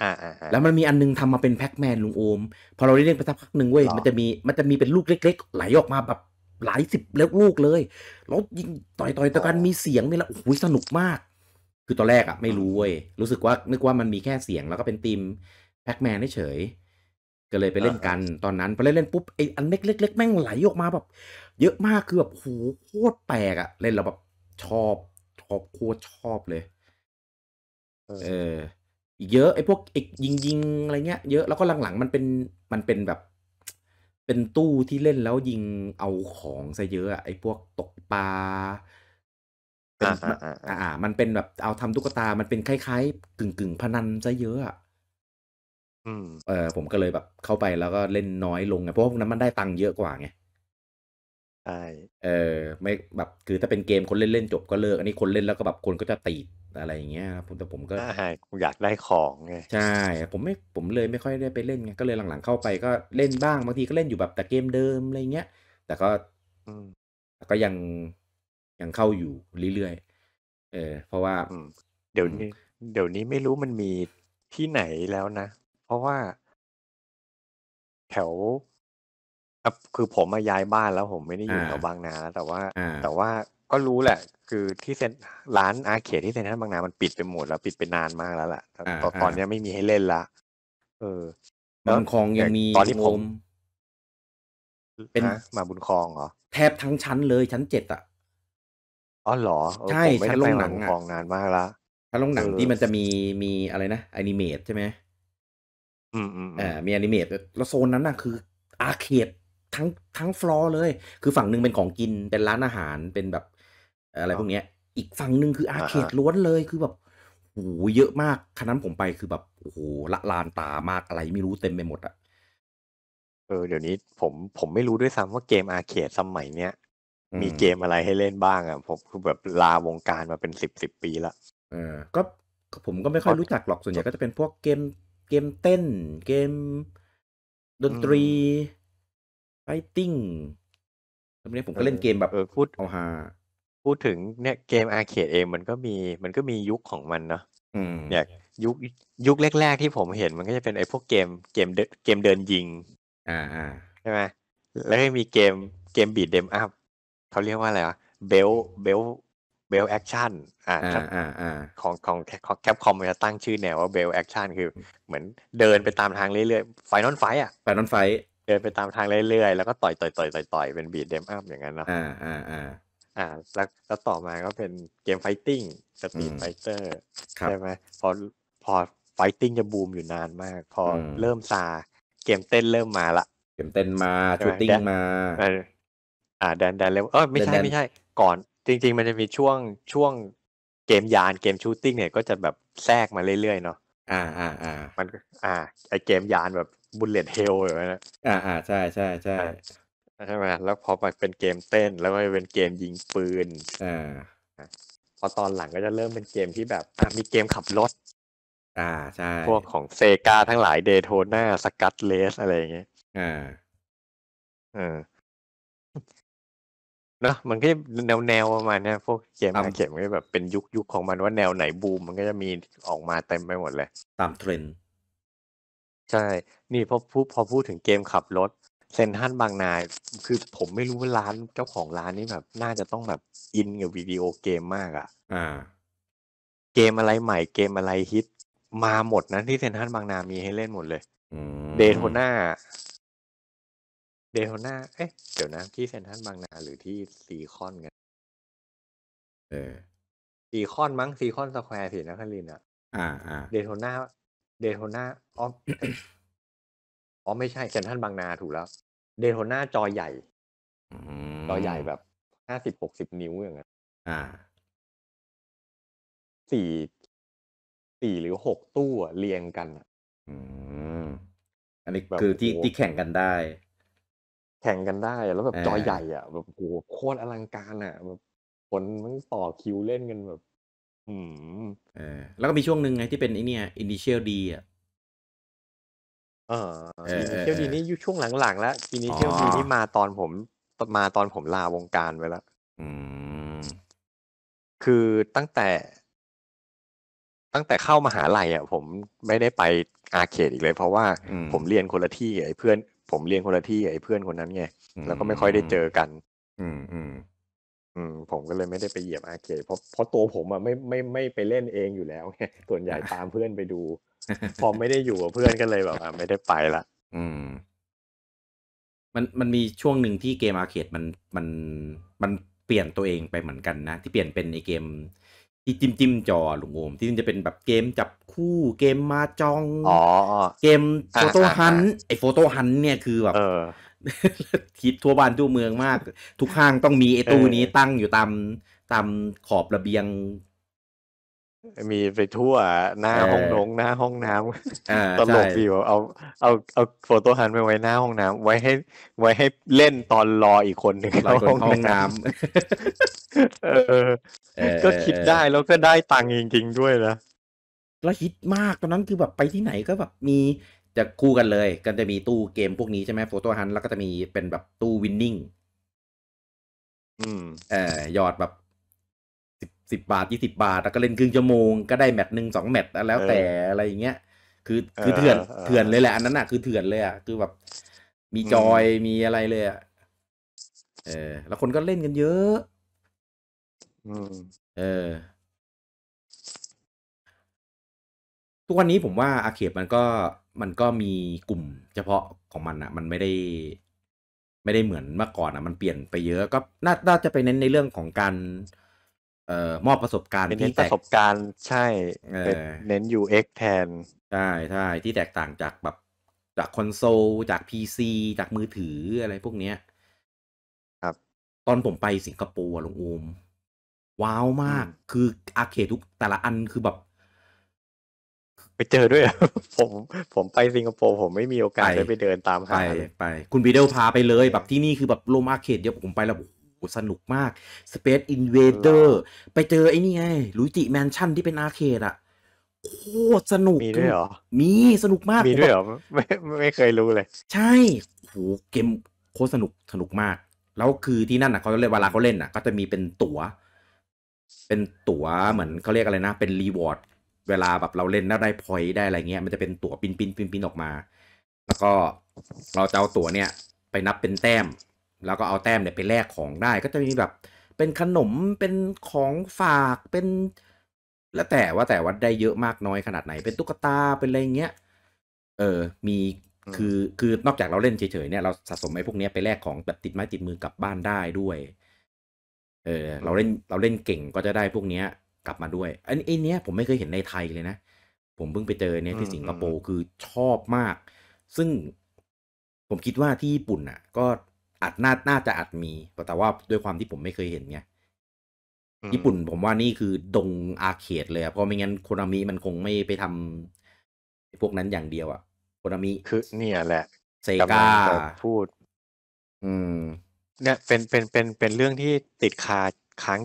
อ่าอ่าแล้วมันมีอันนึงทำมาเป็นแพ็กแมนลุงโอม พอเราเล่นไปสักพักหนึ่งเว้ย มันจะมีมันจะมีเป็นลูกเล็กๆไหลออกมาแบบหลายสิบเล็กลูกเลยแล้วยิงต่อยต่อยตะกันมีเสียงนี่แหละโอ้ยสนุกมาก คือตอนแรกอ่ะไม่รู้เว้ย รู้สึกว่านึกว่ามันมีแค่เสียงแล้วก็เป็นตีมแพ็กแมนเฉยก็เลยไปเล่นกันตอนนั้นพอเล่นเล่นปุ๊บไออันเม็กเล็กๆแม่งไหลออกมาแบบ เยอะมากคือแบบโหโคตรแปลกอะเล่นแล้วแบบ ชอบชอบโคตรชอบเลยเอออีกเยอะ ไอพวกไอยิงยิงอะไรเงี้ย เยอะแล้วก็หลังๆมันเป็นมันเป็นแบบ เป็นตู้ที่เล่นแล้วยิงเอาของซะเยอะอะไอพวกตกปลาอ่าอ่า มันเป็นแบบ เอาทำตุ๊กตามันเป็นคล้าย ๆ กึ่งกึ่งพนันซะเยอะอะเออผมก็เลยแบบเข้าไปแล้วก็เล่นน้อยลงไงเพราะพวกนั้นมันได้ตังค์เยอะกว่าไงใช่เออ ไม่แบบคือถ้าเป็นเกมคนเล่นเล่นจบก็เลิกอันนี้คนเล่นแล้วก็แบบคนก็จะตีดอะไรอย่างเงี้ยครับแต่ผมก็ใช่อยากได้ของไงใช่ผมไม่ผมเลยไม่ค่อยได้ไปเล่นไงก็เลยหลังๆเข้าไปก็เล่นบ้าง บางทีก็เล่นอยู่แบบแต่เกมเดิมอะไรเงี้ยแต่ก็ก็ยังยังเข้าอยู่เรื่อยๆเออเพราะว่าเดี๋ยวนี้เดี๋ยวนี้ไม่รู้มันมีที่ไหนแล้วนะเพราะว่าแถวคคือผมมาย้ายบ้านแล้ว ผมไม่ได้อยู่แถวบางนาแล้วแต่ว่าแต่ว่าก็รู้แหละ คือที่เซนร้าน อาเคดที่เซนทรัลบางนา มันปิดไปหมด แล้วปิดไปนานมากแล้วแหละตอนตอนนี้ไม่มีให้เล่นละเออบางคลองยังมีตอนที่ผม เป็นมาบุญคลองเหรอแทบทั้งชั้นเลยชั้นเจ็ดอ่ะอ๋อเหรอใช่ชั้นลงหนังคอ่ะงนานมากละชั้นลงหนังที่มันจะมีมีอะไรนะอนิเมตใช่ไหมอ่ามีอนิเมตแล้วโซนนั้นน่ะคือ อาเขตทั้งทั้งฟลอร์เลย คือฝั่งหนึ่งเป็นของกิน เป็นร้านอาหาร เป็นแบบอะไรพวกเนี้ย อีกฝั่งหนึ่งคืออาเขตล้วนเลย คือแบบโอ้โห เยอะมากคันนั้นผมไปคือแบบโอ้โหละลานตามากอะไร ไม่รู้เต็มไปหมดอะเออ เดี๋ยวนี้ผมผมไม่รู้ด้วยซ้ำว่าเกมอาเขตสมัยเนี้ย มีเกมอะไรให้เล่นบ้าง อ่ะผมคือแบบลาวงการมาเป็นสิบสิบปีละเออ ก็ผมก็ไม่ค่อยรู้จักหรอก ส่วนใหญ่ก็จะเป็นพวกเกมเกมเต้น เกม ดนตรี ไฟติ้งตอนนี้ผมก็เล่นเกมแบบพูดเอาฮาพูดถึงเนี่ยเกมอาร์เคดเองมันก็มีมันก็มียุคของมันเนาะเนี่ย ยุคยุคแรก ๆ ที่ผมเห็นมันก็จะเป็นไอ้พวกเกม เกมเกมเดินยิง อ่าใช่ไหมแล้วก็มีเกมเกมบีดเดมอัพเขาเรียกว่าอะไรวะเบลเบลเบลแอคชั่นอ่าของของของแคปคอมจะตั้งชื่อแนวว่าเบลแอคชั่นคือเหมือนเดินไปตามทางเรื่อยๆไฟนอนไฟอ่ะไฟนอนไฟเดินไปตามทางเรื่อยๆ แล้วก็ต่อยต่อยต่อยต่อยต่อยเป็นบีดเดมอัพอย่างนั้นเนาะอ่าอ่าอ่าอ่า แล้วแล้วต่อมาก็เป็นเกมไฟติ้งสตรีมไฟเตอร์ใช่ไหมพอพอไฟติ้งจะบูมอยู่นานมาก พอเริ่มซา เกมเต้นเริ่มมาละ เกมเต้นมาชูตติ้งมา อ่าแดนแดนเลเวลเออไม่ใช่ไม่ใช่ก่อนจริงๆ มันจะมีช่วงช่วงเกมยานเกมชูตติ้งเนี่ย ก็จะแบบแทรกมาเรื่อยๆเนาะอ่าอ่าอ่ามันอ่า ไอเกมยานแบบบุลเลตเฮลอย่างเงี้ยอ่าอ่าใช่ใช่ใช่ใช่ไหมแล้วพอมาเป็นเกมเต้นแล้วก็เป็นเกมยิงปืนอ่าพอตอนหลังก็จะเริ่มเป็นเกมที่แบบมีเกมขับรถ อ่าใช่ พวกของเซกาทั้งหลายเดโทน่าสกัตเลสอะไรอย่างเงี้ยอ่าอ่อเนาะมันก็แนวแนวประมาณเนี้ยพวกเกมอรเกมก็แบบเป็นยุคยุคของมันว่าแนวไหนบูมมันก็จะมีออกมาเต็มไปหมดเลย ตามเทรนใช่ นี่พอพูดพอพูดถึงเกมขับรถ เซนทันบางนาคือผมไม่รู้ว่าร้านเจ้าของร้านนี้แบบ น่าจะต้องแบบอินกับวิดีโอเกมมากอ่ะ อ่ะเกมอะไรใหม่ เกมอะไรฮิต มาหมดนะที่เซนทันบางนามีให้เล่นหมดเลยเดโทน่าเดโทนาเอ๊ะเดี๋ยวนะที่เซนทันบางนา หรือที่ซีคอนกัน เออซีคอนมั้งซีคอนสแควร์สินะครินอ่ะ อ่าอ่าเดโทนาเดโทนาอ๋ออ๋อไม่ใช่ เซนทันบางนาถูกแล้ว เดโทนาจอใหญ่ จอใหญ่แบบห้าสิบหกสิบนิ้วอย่างเงี้ยอ่าสี่ สี่หรือหกตู้เรียงกันอ่ะอันนี้คือที่ที่แข่งกันได้แข่งกันได้แล้วแบบจอใหญ่อ่ะแบบโหโคตรอลังการอ่ะ แบบคนมันต่อคิวเล่นกันแบบ อืมเออแล้วก็มีช่วงหนึ่งไงที่เป็นไอเนี้ยอินิเชียลดีอ่ะเอออินิเชียลดีนี่อยู่ช่วงหลังๆแล้วอินิเชียลดีนี่มาตอนผมมาตอนผมลาวงการไปแล้วอืมคือตั้งแต่ ตั้งแต่เข้ามหาลัยอ่ะ ผมไม่ได้ไปอาร์เคดอีกเลย เพราะว่าผมเรียนคนละที่ไอ้เพื่อนผมเรียนคนละที่ไอ้เพื่อนคนนั้นไงแล้วก็ไม่ค่อยได้เจอกัน อืมอืมอืมผมก็เลยไม่ได้ไปเหยียบอาเคเพราะเพราะตัวผมอ่ะไม่ไม่ไม่ไปเล่นเองอยู่แล้วไงส่วนใหญ่ตามเพื่อนไปดูพอไม่ได้อยู่กับเพื่อนก็เลยแบบ่ไม่ได้ไปละ อืม มันมันมีช่วงหนึ่งที่เกมอาเคดมันมันมันเปลี่ยนตัวเองไปเหมือนกันนะที่เปลี่ยนเป็นไอเกมที่จิ้มจิ้มจอหลวงโอมที่มันจะเป็นแบบเกมจับคู่เกมมาจองอเกมโฟโต้ฮันไอโฟโต้ฮันเนี่ยคือแบบคิดทั่วบ้านทั่วเมืองมาก ทุกห้างต้องมีไอตู้นี้ตั้งอยู่ตามตามขอบระเบียงมีไปทั่วหน้าห้องนงหน้าห้องน้ำตลกดีว่าเอา เอาเอาโฟโต้ฮันไปไว้หน้าห้องน้ำไว้ให้ ไว้ให้เล่นตอนรออีกคนหนึ่งรห้องน้ำก็คิดได้แล้วก็ได้ตังค์จริงๆด้วยนะแล้วฮิตมากตอนนั้นคือแบบไปที่ไหนก็แบบมีจะคู่กันเลย กันจะมีตู้เกมพวกนี้ใช่ไหมโฟโต้ฮันแล้วก็จะมีเป็นแบบตู้วินนิ่งอืม เออหยอดแบบสิบบาทยี่สิบาท แล้วก็เล่นครึ่งชั่วโมงก็ได้แมตช์หนึ่งสองแมตช์แล้วแต่อะไรอย่างเงี้ย คือคือเถื่อนเถื่อนเลยแหละอันนั้นน่ะคือเถื่อนเลยอ่ะคือแบบ มีจอยมีอะไรเลยอ่ะ เออ แล้วคนก็เล่นกันเยอะเออ ทุกวันนี้ผมว่าอาเขบมันก็มันก็มีกลุ่มเฉพาะของมันอ่ะ มันไม่ได้ ไม่ได้เหมือนเมื่อก่อนอ่ะ มันเปลี่ยนไปเยอะ ก็น่าจะไปเน้นในเรื่องของการเอ่อมอบประสบการณ์ที่ประสบการณ์ใช่ เน้น UX แทน ใช่ใช่ที่แตกต่างจากแบบจากคอนโซลจาก PC จากมือถืออะไรพวกเนี้ย ครับ ตอนผมไปสิงคโปร์ลงอูมว้าวมาก คืออาเคทุกแต่ละอันคือแบบ ไปเจอด้วย ผม ผมไปสิงคโปร์ผมไม่มีโอกาสได้ไปเดินตามหาไปไป คุณบีเดลพาไปเลย แบบที่นี่คือแบบโลมาเขตเดียวผมไปแล้วโอ้โหสนุกมาก Space Invader ไปเจอไอ้นี่ไงลุยจิแมนชั่นที่เป็นอาร์เคดอะโคตรสนุกมีด้วยเหรอมีสนุกมากมีด้วยเหรอไม่ไม่เคยรู้เลย ใช่โหเกมโคตรสนุกสนุกมาก แล้วคือที่นั่นอ่ะ เขาเล่นเวลาเขาเล่นอ่ะ ก็จะมีเป็นตั๋ว เป็นตั๋วเหมือนเขาเรียกอะไรนะเป็นรีวอร์ดเวลาแบบเราเล่นได้ได้พอยต์ได้อะไรเงี้ยมันจะเป็นตั๋วปิ้นปิ้นปิ้นปิ้นออกมา แล้วก็เราจะเอาตั๋วเนี่ยไปนับเป็นแต้มแล้วก็เอาแต้มเนี่ยไปแลกของได้ ก็จะมีแบบ เป็นขนมเป็นของฝากเป็น แล้วแต่ว่าแต่ว่าได้เยอะมากน้อยขนาดไหนเป็นตุ๊กตาเป็นอะไรเงี้ยเออ มีคือคือนอกจากเราเล่นเฉยๆเนี่ยเราสะสมไอ้พวกนี้ไปแลกของแบบติดไม้ติดมือกลับบ้านได้ด้วยเออเราเล่นเราเล่นเก่งก็จะได้พวกเนี้ย กลับมาด้วยอันไอเนี้ยผมไม่เคยเห็นในไทยเลยนะ ผมเพิ่งไปเจอเนี่ยที่สิงคโปร์คือชอบมาก ซึ่งผมคิดว่าที่ญี่ปุ่นอ่ะก็อัดน่าน่าจะอัดมี แต่ว่าด้วยความที่ผมไม่เคยเห็นไงญี่ปุ่นผมว่านี่คือดงอาเขตเลยเพราะไม่งั้นโคนามิมันคงไม่ไปทำพวกนั้นอย่างเดียวอะโคนามิคือเนี่ยแหละเซกาพูด อืม เนี่ย เป็นเป็นเป็นเป็นเรื่องที่ติดคาค้าง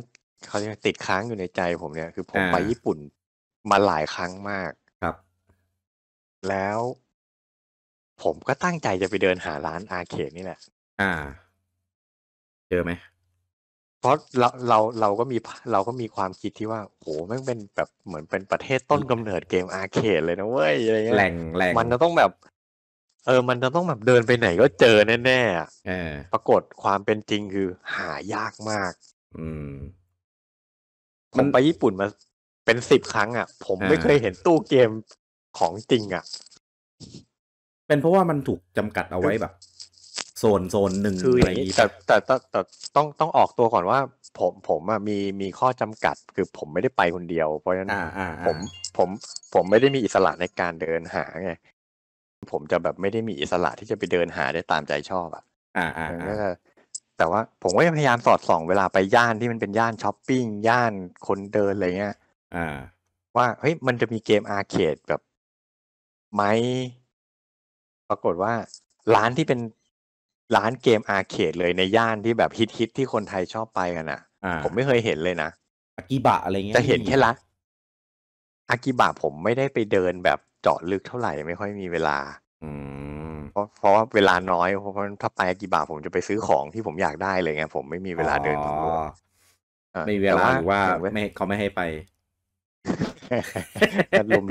เขาเรียกติดค้างอยู่ในใจผมเนี่ย คือผมไปญี่ปุ่นมาหลายครั้งมากครับ แล้วผมก็ตั้งใจจะไปเดินหาร้านอาเขตนี่แหละอ่า เจอไหมเพราะเราเราเราก็มีเราก็มีความคิดที่ว่าโหแม่งเป็นแบบเหมือนเป็นประเทศต้นกำเนิดเกมอาร์เคดเลยนะเว้ยอะไรเงี้ยแหล่งแหล่งมันจะต้องแบบ เออมันจะต้องแบบเดินไปไหนก็เจอแน่แน่อปรากฏความเป็นจริงคือหายากมาก อืม มันไปญี่ปุ่นมาเป็นสิบครั้งอ่ะผมไม่เคยเห็นตู้เกมของจริง อ่ะ เป็นเพราะว่ามันถูกจำกัดเอาไว้แบบโซนโซนหนึ่งออย่างนี้แต่แต่แต่ต้องต้องออกตัวก่อนว่า ผมผมอะมีมีข้อจำกัด คือผมไม่ได้ไปคนเดียวเพราะฉะนั้นผมผมผมไม่ได้มีอิสระในการเดินหาไงผมจะแบบไม่ได้มีอิสระที่จะไปเดินหาได้ตามใจชอบอ่ะอ่าอ่าแต่ว่าผมก็พยายามสอดส่อง เวลาไปย่านที่มันเป็นย่านช้อปปิ้ง ย่านคนเดินอะไรเงี้ยอ่า ว่าเฮ้ยมันจะมีเกมอาร์เคดแบบ ไหมปรากฏว่าร้านที่เป็นร้านเกมอาร์เคดเลยในย่านที่แบบฮิตฮิตที่คนไทยชอบไปกันอ่ะ ผมไม่เคยเห็นเลยนะ อากิบะอะไรเงี้ย จะเห็นแค่ละ อากิบะผมไม่ได้ไปเดินแบบเจาะลึกเท่าไหร่ ไม่ค่อยมีเวลาเพราะเพราะเวลาน้อยเพราะถ้าไปอากิบะผมจะไปซื้อของที่ผมอยากได้เลยไงผมไม่มีเวลาเดินไม่มีเวลาหรือว่าไม่เขาไม่ให้ไป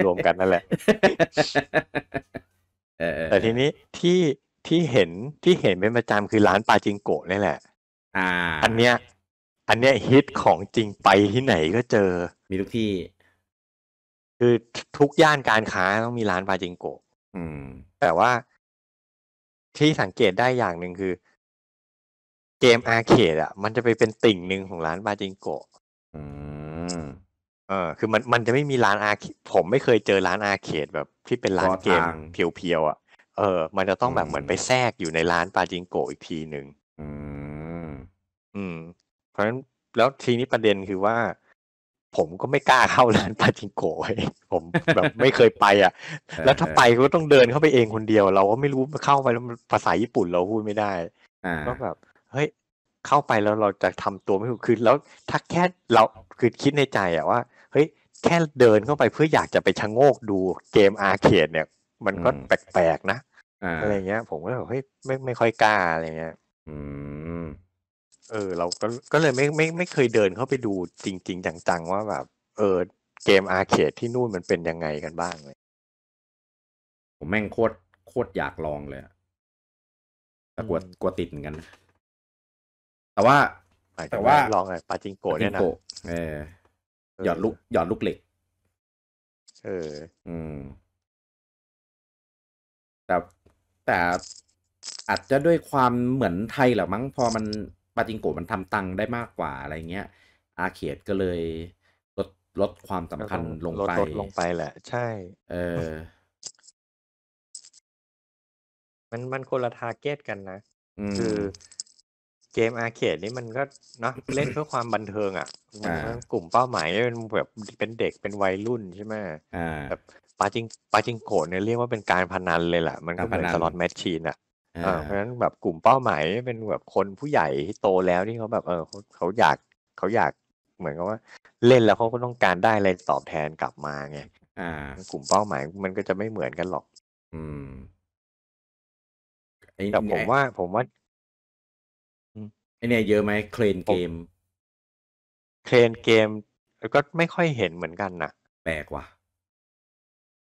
รวมๆกันนั่นแหละแต่ทีนี้ที่ที่เห็นที่เห็นเป็นประจำคือร้านปลาจิงโกะนี่แหละ อ่า อันเนี้ย อันเนี้ยฮิตของจริงไปที่ไหนก็เจอ มีทุกที่ คือทุกย่านการค้าต้องมีร้านปลาจิงโกะอืม แต่ว่าที่สังเกตได้อย่างหนึ่งคือเกมอาร์เคดอ่ะ มันจะไปเป็นติ่งหนึ่งของร้านปาจิงโกะอืม เออ คือมัน มันจะไม่มีร้านอาร์ผมไม่เคยเจอร้านอาร์เคดแบบที่เป็นร้านเกมเพียวๆอ่ะเออมันจะต้องแบบเหมือนไปแทรกอยู่ในร้านปาจิงโกอีกทีหนึ่ง อืม อืม เพราะฉะนั้นแล้วทีนี้ประเด็นคือว่า ผมก็ไม่กล้าเข้าร้านปาจิงโกะผมแบบไม่เคยไปอ่ะ แล้วถ้าไปก็ต้องเดินเข้าไปเองคนเดียวเราก็ไม่รู้เข้าไปแล้วภาษาญี่ปุ่นเราพูดไม่ได้ก็แบบ เฮ้ยเข้าไปแล้วเราจะทำตัวไม่ถูกคือแล้วถ้าแค่เราคือคิดในใจอ่ะว่า เฮ้ยแค่เดินเข้าไปเพื่ออยากจะไปชะโงกดูเกมอาร์เคดเนี่ยมันก็แปลกๆนะอะไรเงี้ย ผมก็แบบเฮ้ยไม่ไม่ค่อยกล้าอะไรเงี้ยเออ เราก็ก็เลยไม่ไม่ ไม่เคยเดินเข้าไปดูจริงๆ จังๆ ว่าแบบเออ เกมอาร์เคดที่นู่นมันเป็นยังไงกันบ้างเลยผมแม่งโคตรโคตรอยากลองเลยแต่กลัวกลัวติดเหมือนกัน แต่ว่าแต่ว่าลองไอ้ปาจิงโกเนี่ยนะเออ หยอดลูกหยอดลูกเหล็ก เออ อืมแต่แต่อาจจะด้วยความเหมือนไทยหรอมั้งพอมันปาจิงโกมันทำตังได้มากกว่าอะไรเงี้ย อาเขดก็เลยลดลดความสำคัญลงไปลดลงไปแหละ ใช่ เออ มันมันคนละทาร์เก็ตกันนะ คือ เกมอาเขตนี่มันก็เนาะเล่นเพื่อความบันเทิงอ่ะมันกลุ่มเป้าหมายเป็นแบบเป็นเด็กเป็นวัยรุ่นใช่ไหมแบบปาจิงปาจิงโกนเนี่ยเรียกว่าเป็นการพนันเลยแหละ มันก็เป็นสล็อตแมชชีนอ่ะเพราะฉะนั้นแบบกลุ่มเป้าหมายเป็นแบบคนผู้ใหญ่ที่โตแล้วที่เขาแบบเออเขาอยากเขาอยากเหมือนกับว่าเล่นแล้วเขาก็ต้องการได้อะไรตอบแทนกลับมาไงกลุ่มเป้าหมายมันก็จะไม่เหมือนกันหรอก อืมแต่ผมว่า ผมว่าไอเนี่ยเยอะไหมเคลนเกมเคลนเกมก็ไม่ค่อยเห็นเหมือนกันนะแปลกว่ะ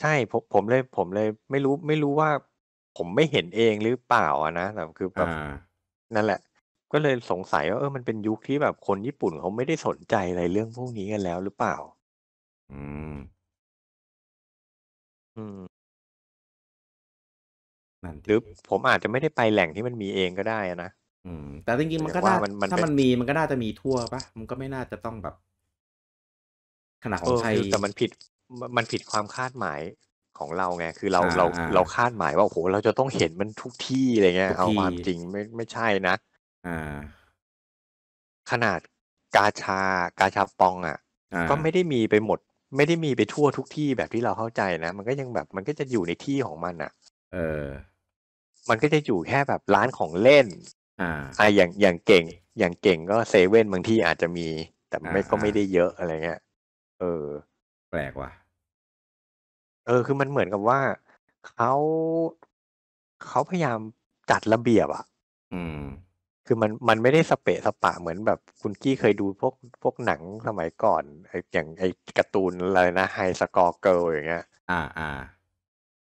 ใช่ผมผมเลยผมเลยไม่รู้ ไม่รู้ว่า ผมไม่เห็นเองหรือเปล่าอะนะแบบคือแบบนั่นแหละ ก็เลยสงสัยว่าเออมันเป็นยุคที่แบบคนญี่ปุ่นเขาไม่ได้สนใจอะไรเรื่องพวกนี้กันแล้วหรือเปล่า อืมอืมนั่นหรือผมอาจจะไม่ได้ไปแหล่งที่มันมีเองก็ได้อนะอืมแต่จริงๆมันก็ได้ถ้ามันมนถ้ามันมีมันก็น่าจะมีทั่วปะมันก็ไม่น่าจะต้องแบบ ขนาดของไทยแต่มันผิดมันผิดความคาดหมายของเราไง คือเราเราเราคาดหมายว่าโอ้โห เราจะต้องเห็นมันทุกที่อะไรเงี้ยเอาความจริงไม่ไม่ใช่นะอขนาดกาชา กาชาปองอ่ะ ก็ไม่ได้มีไปหมด ไม่ได้มีไปทั่วทุกที่แบบที่เราเข้าใจนะ มันก็ยังแบบมันก็จะอยู่ในที่ของมันอ่ะ เออ มันก็จะอยู่แค่แบบร้านของเล่น อ่าอ่าอย่างอย่างเก่งอย่างเก่งก็เซเว่นบางที่อาจจะมี แต่ไม่ก็ไม่ได้เยอะอะไรเงี้ย เออ แปลกว่ะเออคือมันเหมือนกับว่าเขาเขาพยายามจัดระเบียบอ่ะ อืม คือมันมันไม่ได้สเปะสปะเหมือนแบบคุณกี้เคยดูพวกพวกหนังสมัยก่อนไออย่างไอการ์ตูนอะไรนะไฮสกอร์เกิลอย่างเงี้ยอ่าอ่า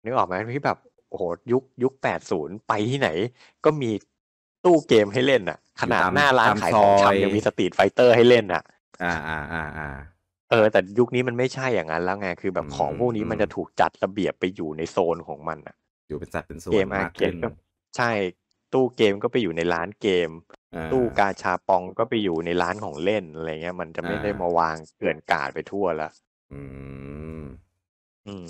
นึกออกไหมที่แบบโอ้โห ยุคยุคแปดศูนย์ไปที่ไหนก็มีตู้เกมให้เล่นอ่ะ ขนาดหน้าร้านขายของชำยังมีสตรีทไฟเตอร์ให้เล่นอ่ะ อ่าอ่าอ่าอ่าเออ แต่ยุคนี้มันไม่ใช่อย่างนั้น แล้วไงคือแบบของพวกนี้มันจะถูกจัดระเบียบไปอยู่ในโซนของมันอ่ะ อยู่เป็นสัดเป็นส่วนเกมอาเกมก็ใช่ ตู้เกมก็ไปอยู่ในร้านเกมตู้กาชาปองก็ไปอยู่ในร้านของเล่นอะไรเงี้ยมันจะไม่ได้มาวางเกลื่อนกาดไปทั่วละอืมอืม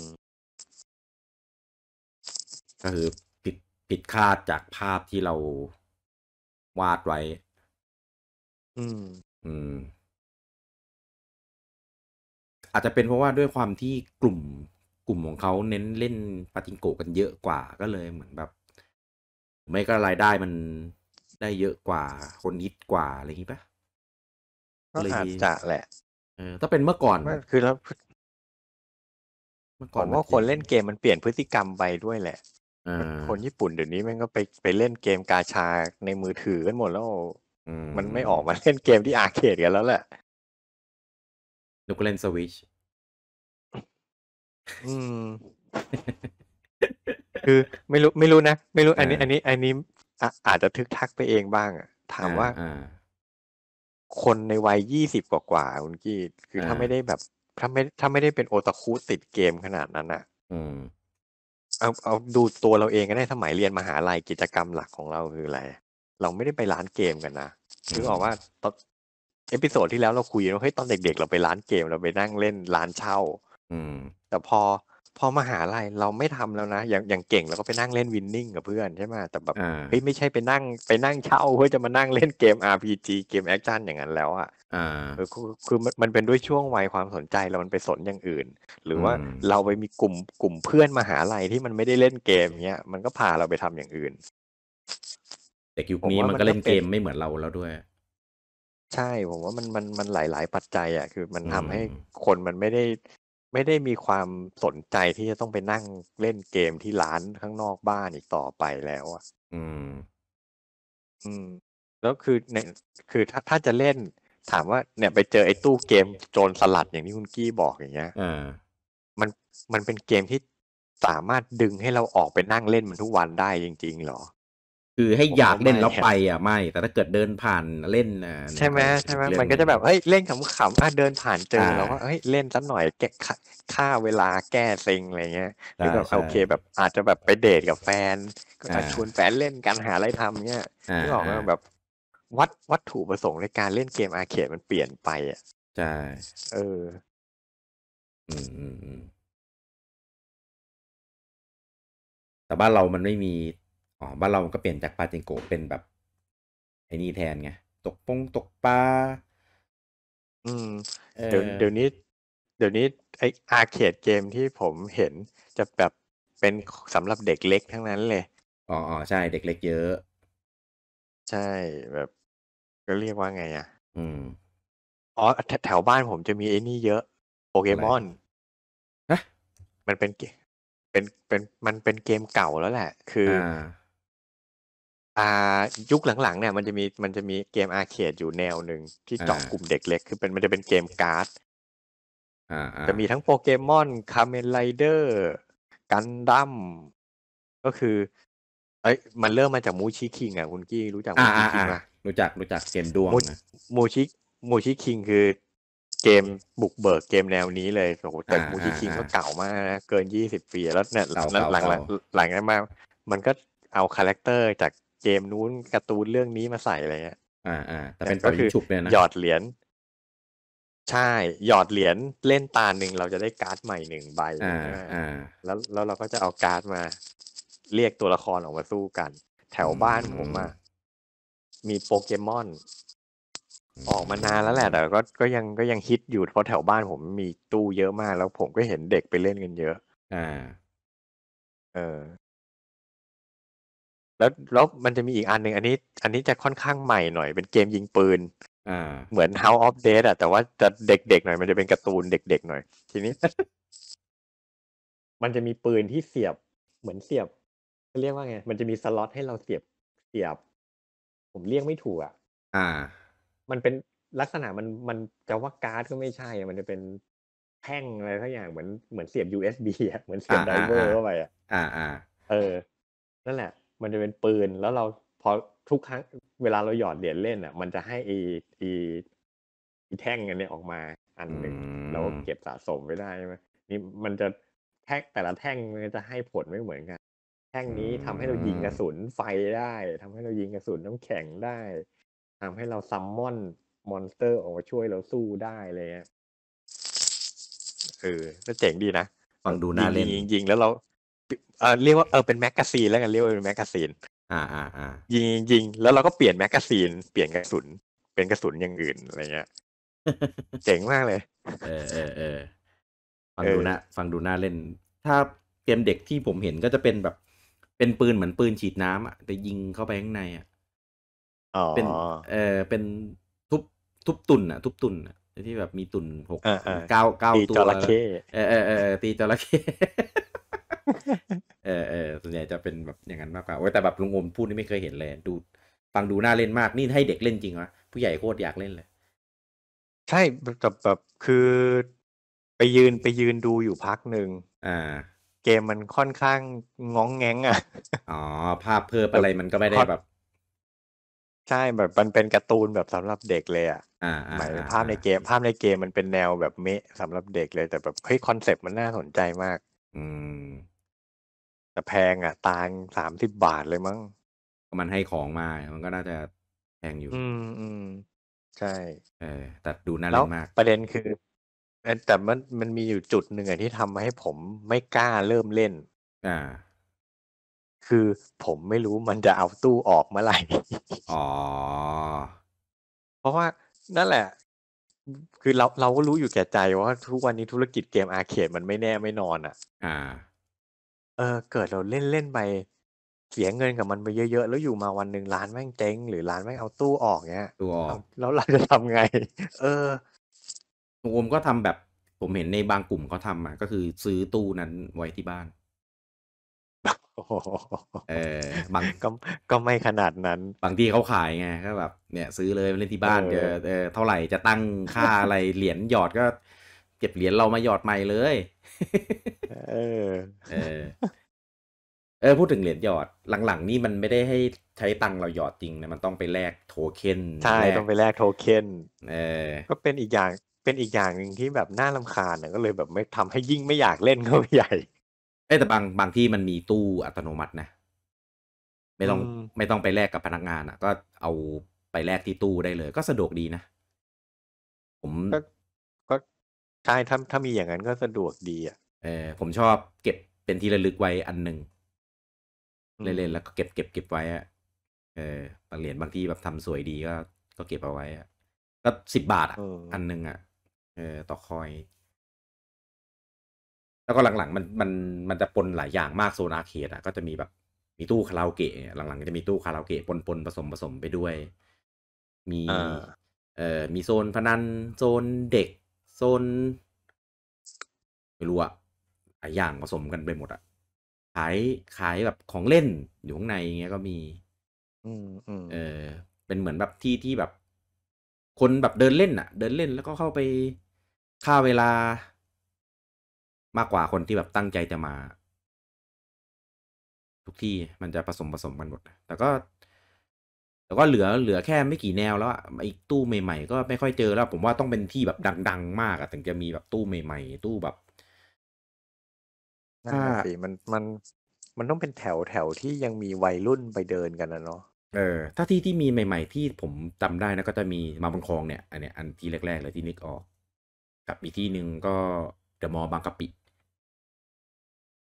ก็คือผิดผิดคาดจากภาพที่เราวาดไว้ อืม อืมอาจจะเป็นเพราะว่าด้วยความที่กลุ่มกลุ่มของเขาเน้นเล่นปาติงโกกันเยอะกว่าก็เลยเหมือนแบบ ไม่ก็รายได้มันได้เยอะกว่า คนนิดกว่าอะไรอย่างนี้ปะก็อาจจะแหละเออถ้าเป็นเมื่อก่อน คือแล้วเมื่อก่อนว่าคนเล่นเกมมันเปลี่ยนพฤติกรรมไปด้วยแหละคนญี่ปุ่นเดี๋ยวนี้มันก็ไปไปเล่นเกมกาชา ในมือถือกันหมดแล้วมันไม่ออกมาเล่นเกมที่อาร์เคดกันแล้วแหละนุกเล่นสวิช คือไม่รู้ไม่รู้นะไม่รู้ อันนี้ อันนี้อันนี้อาจจะทึกทักไปเองบ้างอะถามว่าคนในวัยยี่สิบกว่าาคุณกี้ คือถ้าไม่ได้แบบถ้าไม่ถ้าไม่ได้เป็นโอตาคุติดเกมขนาดนั้นอะเอาเอาดูตัวเราเองก็ได้สมัยเรียนมหาลัยกิจกรรมหลักของเราคืออะไรเราไม่ได้ไปร้านเกมกันนะคือบอกว่าเอพิโซดที่แล้วเราคุยว่าเฮ้ยตอนเด็กๆ เราไปร้านเกมเราไปนั่งเล่นร้านเช่า อืมแต่พอพอมาหาลัยเราไม่ทำแล้วนะอย่างอย่างเก่งเราก็ไปนั่งเล่นวินนิ่งกับเพื่อนใช่ไหมแต่แบบเฮ้ยไม่ใช่ไปนั่งไปนั่งเช่าเพื่อจะมานั่งเล่นเกม RPG เกมแอคชั่นอย่างนั้นแล้วอ่ะคือคือมันเป็นด้วยช่วงวัยความสนใจเรามันไปสนอย่างอื่น หรือว่าเราไปมีกลุ่ม กลุ่มเพื่อนมาหาลัยที่มันไม่ได้เล่นเกมเนี้ยมันก็พาเราไปทำอย่างอื่นแต่ยุคนี้มันก็เล่นเกมไม่เหมือนเราแล้วด้วยใช่ผมว่ามันมันมันหลาย ๆ ปัจจัยอ่ะ คือมันทํทำให้คนมันไม่ได้ ไม่ได้มีความสนใจที่จะต้องไปนั่งเล่นเกมที่ร้านข้างนอกบ้านอีกต่อไปแล้วอะอืม อืมแล้วคือเนี่ยคือถ้าถ้าจะเล่น ถามว่าเนี่ยไปเจอไอ้ตู้เกมโจรสลัดอย่างที่คุณกี้บอกอย่างเงี้ยอ่ามันมันเป็นเกมที่สามารถดึงให้เราออกไปนั่งเล่นมันทุกวันได้จริงๆเหรอคือให้อยากเล่นแล้วไป อ่ะไม่ แต่ถ้าเกิดเดินผ่านเล่นอ่ะใช่ไหมใช่ไหมมันก็จะแบบเฮ้ยเล่นขำๆอ่ะเดินผ่านเจอแล้วว่าเฮ้ยเล่นสักหน่อยแก้ค่าเวลาแก้เซ็งอะไรเงี้ยหรือแบบโอเคแบบ อาจจะแบบไปเดทกับแฟน ก็จะชวนแฟนเล่นกันหาอะไรทำเงี้ยนี่บอกว่าแบบ วัดวัตถุประสงค์ในการเล่นเกมอาร์เคดมันเปลี่ยนไปอ่ะใช่เออ อืมอืมแต่บ้านเรามันไม่มีอ๋อบ้านเราก็เปลี่ยนจากปาจิงโกเป็นแบบ ไอ้นี่แทนไง ตกปงตกปลาอืมเดี๋ยวเดี๋ยวนี้ เดี๋ยวนี้ไออาร์เคดเกมที่ผมเห็นจะแบบเป็นสำหรับเด็กเล็กทั้งนั้นเลยอ๋ออ๋อใช่ เด็กเล็กเยอะ ใช่แบบ ก็เรียกว่าไง อ่ะ อืมอ๋อ แถวบ้านผมจะมีไอ้นี่เยอะโปเกมอนฮะมันเป็นเกมเป็นเป็นมันเป็นเกมเก่าแล้วแหละ คือออายุคหลัง ๆ เนี่ย มันจะมีมันจะมีเกมอาร์เคดอยู่แนวหนึ่งที่เจาะกลุ่มเด็กเล็ก คือเป็นมันจะเป็นเกมการ์ดจะมีทั้งโปเกมอนคาเมนไรเดอร์ กันดัมก็คือเอ้ยมันเริ่มมาจากมูชิคิงอ่ะคุณกี้รู้จักมูชิคิงไหมรู้จักรู้จักเกมดวงมูชิมูชิคิงคือเกมบุกเบิกเกมแนวนี้เลยโอ้โหแต่มูชิคิงก็เก่ามากนะเกินยี่สิบปีแล้วเนี่ยหลังหลังหลังนั้นมามันก็เอาคาแรคเตอร์จากเกมนู้นการ์ตูนเรื่องนี้มาใส่อะไรเงี้ยอ่าอ่าแต่เป็นก็คือฉุกเนี่ยนะหยอดเหรียญใช่หยอดเหรียญเล่นตาหนึ่งเราจะได้การ์ดใหม่หนึ่งใบอ่าอ่าแล้วแล้วเราก็จะเอาการ์ดมา เรียกตัวละครออกมาสู้กัน แถวบ้านผมอ่ะมีโปเกมอน ออกมานานแล้ว แหละ แต่ ก็ก็ยังก็ยังฮิตอยู่ เพราะแถวบ้านผมมีตู้เยอะมากแล้วผมก็เห็นเด็กไปเล่นกันเยอะอ่าเออแล้วแล้วมันจะมีอีกอันหนึ่งอันนี้ อันนี้จะค่อนข้างใหม่หน่อย เป็นเกมยิงปืนเหมือน House of Dead อะแต่ว่าจะเด็ก ๆ หน่อยมันจะเป็นการ์ตูนเด็กๆหน่อย ทีนี้ มันจะมีปืนที่เสียบเหมือนเสียบเรียกว่าไงมันจะมีสล็อตให้เราเสียบเสียบ ผมเรียกไม่ถูกอ่ะอ่า มันเป็นลักษณะมันมันจะว่าการ์ดก็ไม่ใช่มันจะเป็นแท่งอะไรทั้งอย่างเหมือนเหมือนเสียบ USB อ่ะเหมือนเสียบไดเวอร์เข้าไปอ่ะอ่าอ่าเออนั่นแหละมันจะเป็นปืนแล้วเราพอทุกครั้ง เวลาเราหยอดเหรียญเล่นอ่ะ มันจะให้อีอีอีแท่งอันนี้ออกมาอันหนึ่งแล้วเก็บสะสมไว้ได้ใช่ไหมนี่มันจะแท่งแต่ละแท่งมันจะให้ผลไม่เหมือนกันแท่งนี้ทำให้เรายิงกระสุนไฟได้ ทำให้เรายิงกระสุนน้ำแข็งได้ ทำให้เราซัมมอนมอนสเตอร์ออกมาช่วยเราสู้ได้เลยเออก็เจ๋งดีนะฟังดูน่าเล่นยิงยิงแล้วเราเออเรียกว่าเออเป็นแมกกาซีนแล้วกันเรียกว่าเป็นแมกกาซีน อ่าอ่าอ่ายิงยิงแล้วเราก็เปลี่ยนแมกกาซีนเปลี่ยนกระสุน เป็นกระสุนอย่างอื่น อะไรเงี้ยเจ๋งมากเลย เออเออเออฟังดูนะฟังดูน่าเล่น ถ้าเกมเด็กที่ผมเห็นก็จะเป็นแบบ เป็นปืนเหมือนปืนฉีดน้ำอ่ะแต่ยิงเข้าไปข้างในอ่ะเป็นเออเป็นทุบทุบตุ่นอ่ะ ทุบตุ่นอ่ะที่แบบมีตุ่นหกเก้าเก้าตัวเเออเออเออตีจระเข้เออเออส่วนใหญ่จะเป็นแบบอย่างนั้นมากกว่าโอ้แต่แบบลุงอมพูดนี่ไม่เคยเห็นเลยดู ฟังดูน่าเล่นมากนี่ให้เด็กเล่นจริงวะผู้ใหญ่โคตรอยากเล่นเลย ใช่แบบแบบ คือไปยืนไปยืนดูอยู่พักหนึ่งอ่า เกมมันค่อนข้างง้องแงงอ่ะอ๋อภาพเพิ่มอะไรมันก็ไม่ได้แบบ ใช่แบบ มันเป็นการ์ตูนแบบสำหรับเด็กเลย อ่ะหมายภาพในเกม ภาพในเกมมันเป็นแนวแบบเมะสำหรับเด็กเลย แต่แบบเฮ้ยคอนเซ็ปต์มันน่าสนใจมาก อืมแต่แพงอ่ะตางสามสิบบาทเลยมั้งมันให้ของมามันก็น่าจะแพงอยู่ อืมอืมใช่ เออแต่ดูน่าเล่นมากประเด็นคือ แต่มันมันมีอยู่จุดหนึ่งอะที่ทำให้ผมไม่กล้าเริ่มเล่น อ่า คือผมไม่รู้มันจะเอาตู้ออกเมื่อไหร่อ๋อเพราะว่านั่นแหละ คือเราเราก็รู้อยู่แก่ใจว่าทุกวันนี้ธุรกิจเกมอาร์เคดมันไม่แน่ไม่นอนอะอ่าเออเกิดเราเล่นเล่นไปเสียเงินกับมันไปเยอะๆ แล้วอยู่มาวันหนึ่งร้านแม่งเจ๊งหรือร้านแม่งเอาตู้ออกเงี้ยตัวออกแล้วเราจะทำไง เออผมก็ทำแบบผมเห็นในบางกลุ่มเขาทำมาก็คือซื้อตู้นั้นไว้ที่บ้าน เออบางก็ก็ไม่ขนาดนั้น บางที่เขาขายไงก็แบบ เนี่ย ซื้อเลยเล่นที่บ้านจะเออเท่าไหร่จะตั้งค่าอะไรเหรียญหยอดก็เก็บเหรียญเรามาหยอดใหม่เลย เออ เออ เออ พูดถึงเหรียญหยอดหลังๆนี่มันไม่ได้ให้ใช้ตังเราหยอดจริงนะมันต้องไปแลกโทเค็นใช่ต้องไปแลกโทเค็นเออ ก็เป็นอีกอย่างเป็นอีกอย่างหนึ่งที่แบบน่าลำคาญนะก็เลยแบบไม่ทำให้ยิ่งไม่อยากเล่นเข้าไปใหญ่เอ้แต่บางบางที่มันมีตู้อัตโนมัตินะ ไม่ต้องไม่ต้องไปแลกกับพนักงานอ่ะก็เอาไปแลกที่ตู้ได้เลย ก็สะดวกดีนะผมก็ใช่ถ้าถ้ามีอย่างนั้นก็สะดวกดีอ่ะ เออ ผมชอบเก็บเป็นที่ระลึกไว้อันหนึ่ง เล่นๆแล้วก็เก็บเก็บเก็บไว้อะ เออบางเหรียญบางที่แบบทำสวยดีก็ก็เก็บเอาไว้อะก็สิบบาทอ่ะ อันหนึ่งอ่ะ เออ ต่อคอย แล้วก็หลังๆ มันมันมันจะปนหลายอย่างมากโซนาเคดอ่ะ ก็จะมีแบบ มีตู้คาราโอเกะหลังๆจะมีตู้คาราโอเกะปนปนผสมผสมไปด้วย มี เอ่อมีโซนพนันโซนเด็กโซนไม่รู้อะหลายอย่างผสมกันไปหมดอะขายขายแบบของเล่นอยู่ข้างในเงี้ยก็มี อืมอืมเออ เป็นเหมือนแบบที่ที่แบบ คนแบบเดินเล่นอะเดินเล่นแล้วก็เข้าไปฆ่าเวลา มากกว่าคนที่แบบตั้งใจจะมา ทุกที่มันจะผสมผสมกันหมดแต่ก็แต่ก็เหลือเหลือแค่ไม่กี่แนวแล้วะอกตู้ใหม่ๆก็ไม่ค่อยเจอแล้ว ผมว่าต้องเป็นที่แบบดังๆมากอะถึงจะมีแบบตู้ใหม่ๆ ตู้แบบนั่นะสิมันมันมันต้องเป็นแถวแถวที่ยังมีวัยรุ่นไปเดินกันนะเนาะเออ ถ้าที่ที่มีใหม่ๆที่ผมจาได้นะ ก็จะมีมาบางคลองเนี่ย อันเนี้ยอันที่แรกๆเลยที่นึกออกกับอีกที่หนึ่งก็เดอะมอลล์บางกะปิ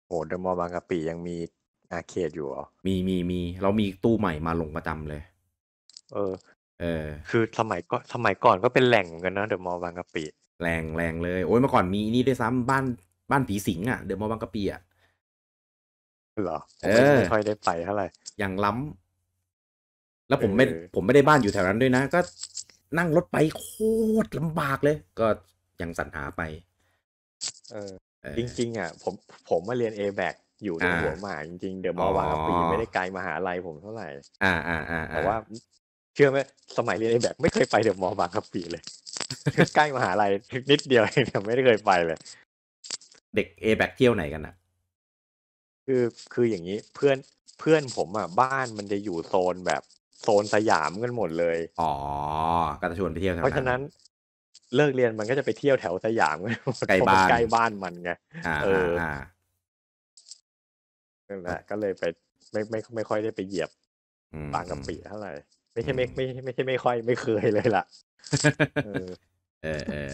โอ้เดอะมอลล์บางกะปิยังมีอาเคดอยู่หรอมีมีมีเรามีตู้ใหม่มาลงประจำเลยเออเออ คือสมัยก็ สมัยก่อนก็เป็นแหล่งกันนะเดอะมอลล์บางกะปิแห่งแห่งเลย โอ้ยเมื่อก่อนมีนี่ด้วยซ้ำบ้านบ้านผีสิงอ่ะเดอะมอลล์บางกะปิอ่ะเหรอไม่เออไม่ค่อยได้ไปเท่าไหร่อย่างล้ำ แล้วผมไม่ผมไม่ได้บ้านอยู่แถวนั้นด้วยนะ ก็นั่งรถไปโคตรลำบากเลย ก็ยังสัรหาไป เออเจริงๆอ่ะผมผมมาเรียน a แบกอยู่ในหัวหมางจริงๆเดยวมอวลางกะปีไม่ได้ไกลมหาลัยผมเท่าไหร่ อ่าอ่าอ่าแต่ว่าเชื่อไหมสมัยเรียนแบบไม่เคยไปเดี๋ยวมอบางกะปิเลยใกล้มหาลัยนิดเดียวเอง่ไม่ได้เคยไปเลย เด็กเอแบกเที่ยวไหนกันอ่ะคือคืออย่างนี้ เพื่อนเพื่อนผมอ่ะบ้านมันจะอยู่โซนแบบโซนสยามกันหมดเลย อ๋อก็จะชวนไปเที่ยวเพราะฉะนั้น เลิกเรียนมันก็จะไปเที่ยวแถวสยามกันใกล้บ้านใกล้บ้านมันไงเออนั่นแหละ ก็เลยไปไม่ไม่ไม่ค่อยได้ไปเหยียบบางกะปิเท่าไหร่ไม่ใช่ไม่ไม่ไม่ใช่ไม่ค่อยไม่เคยเลยล่ะเออเออ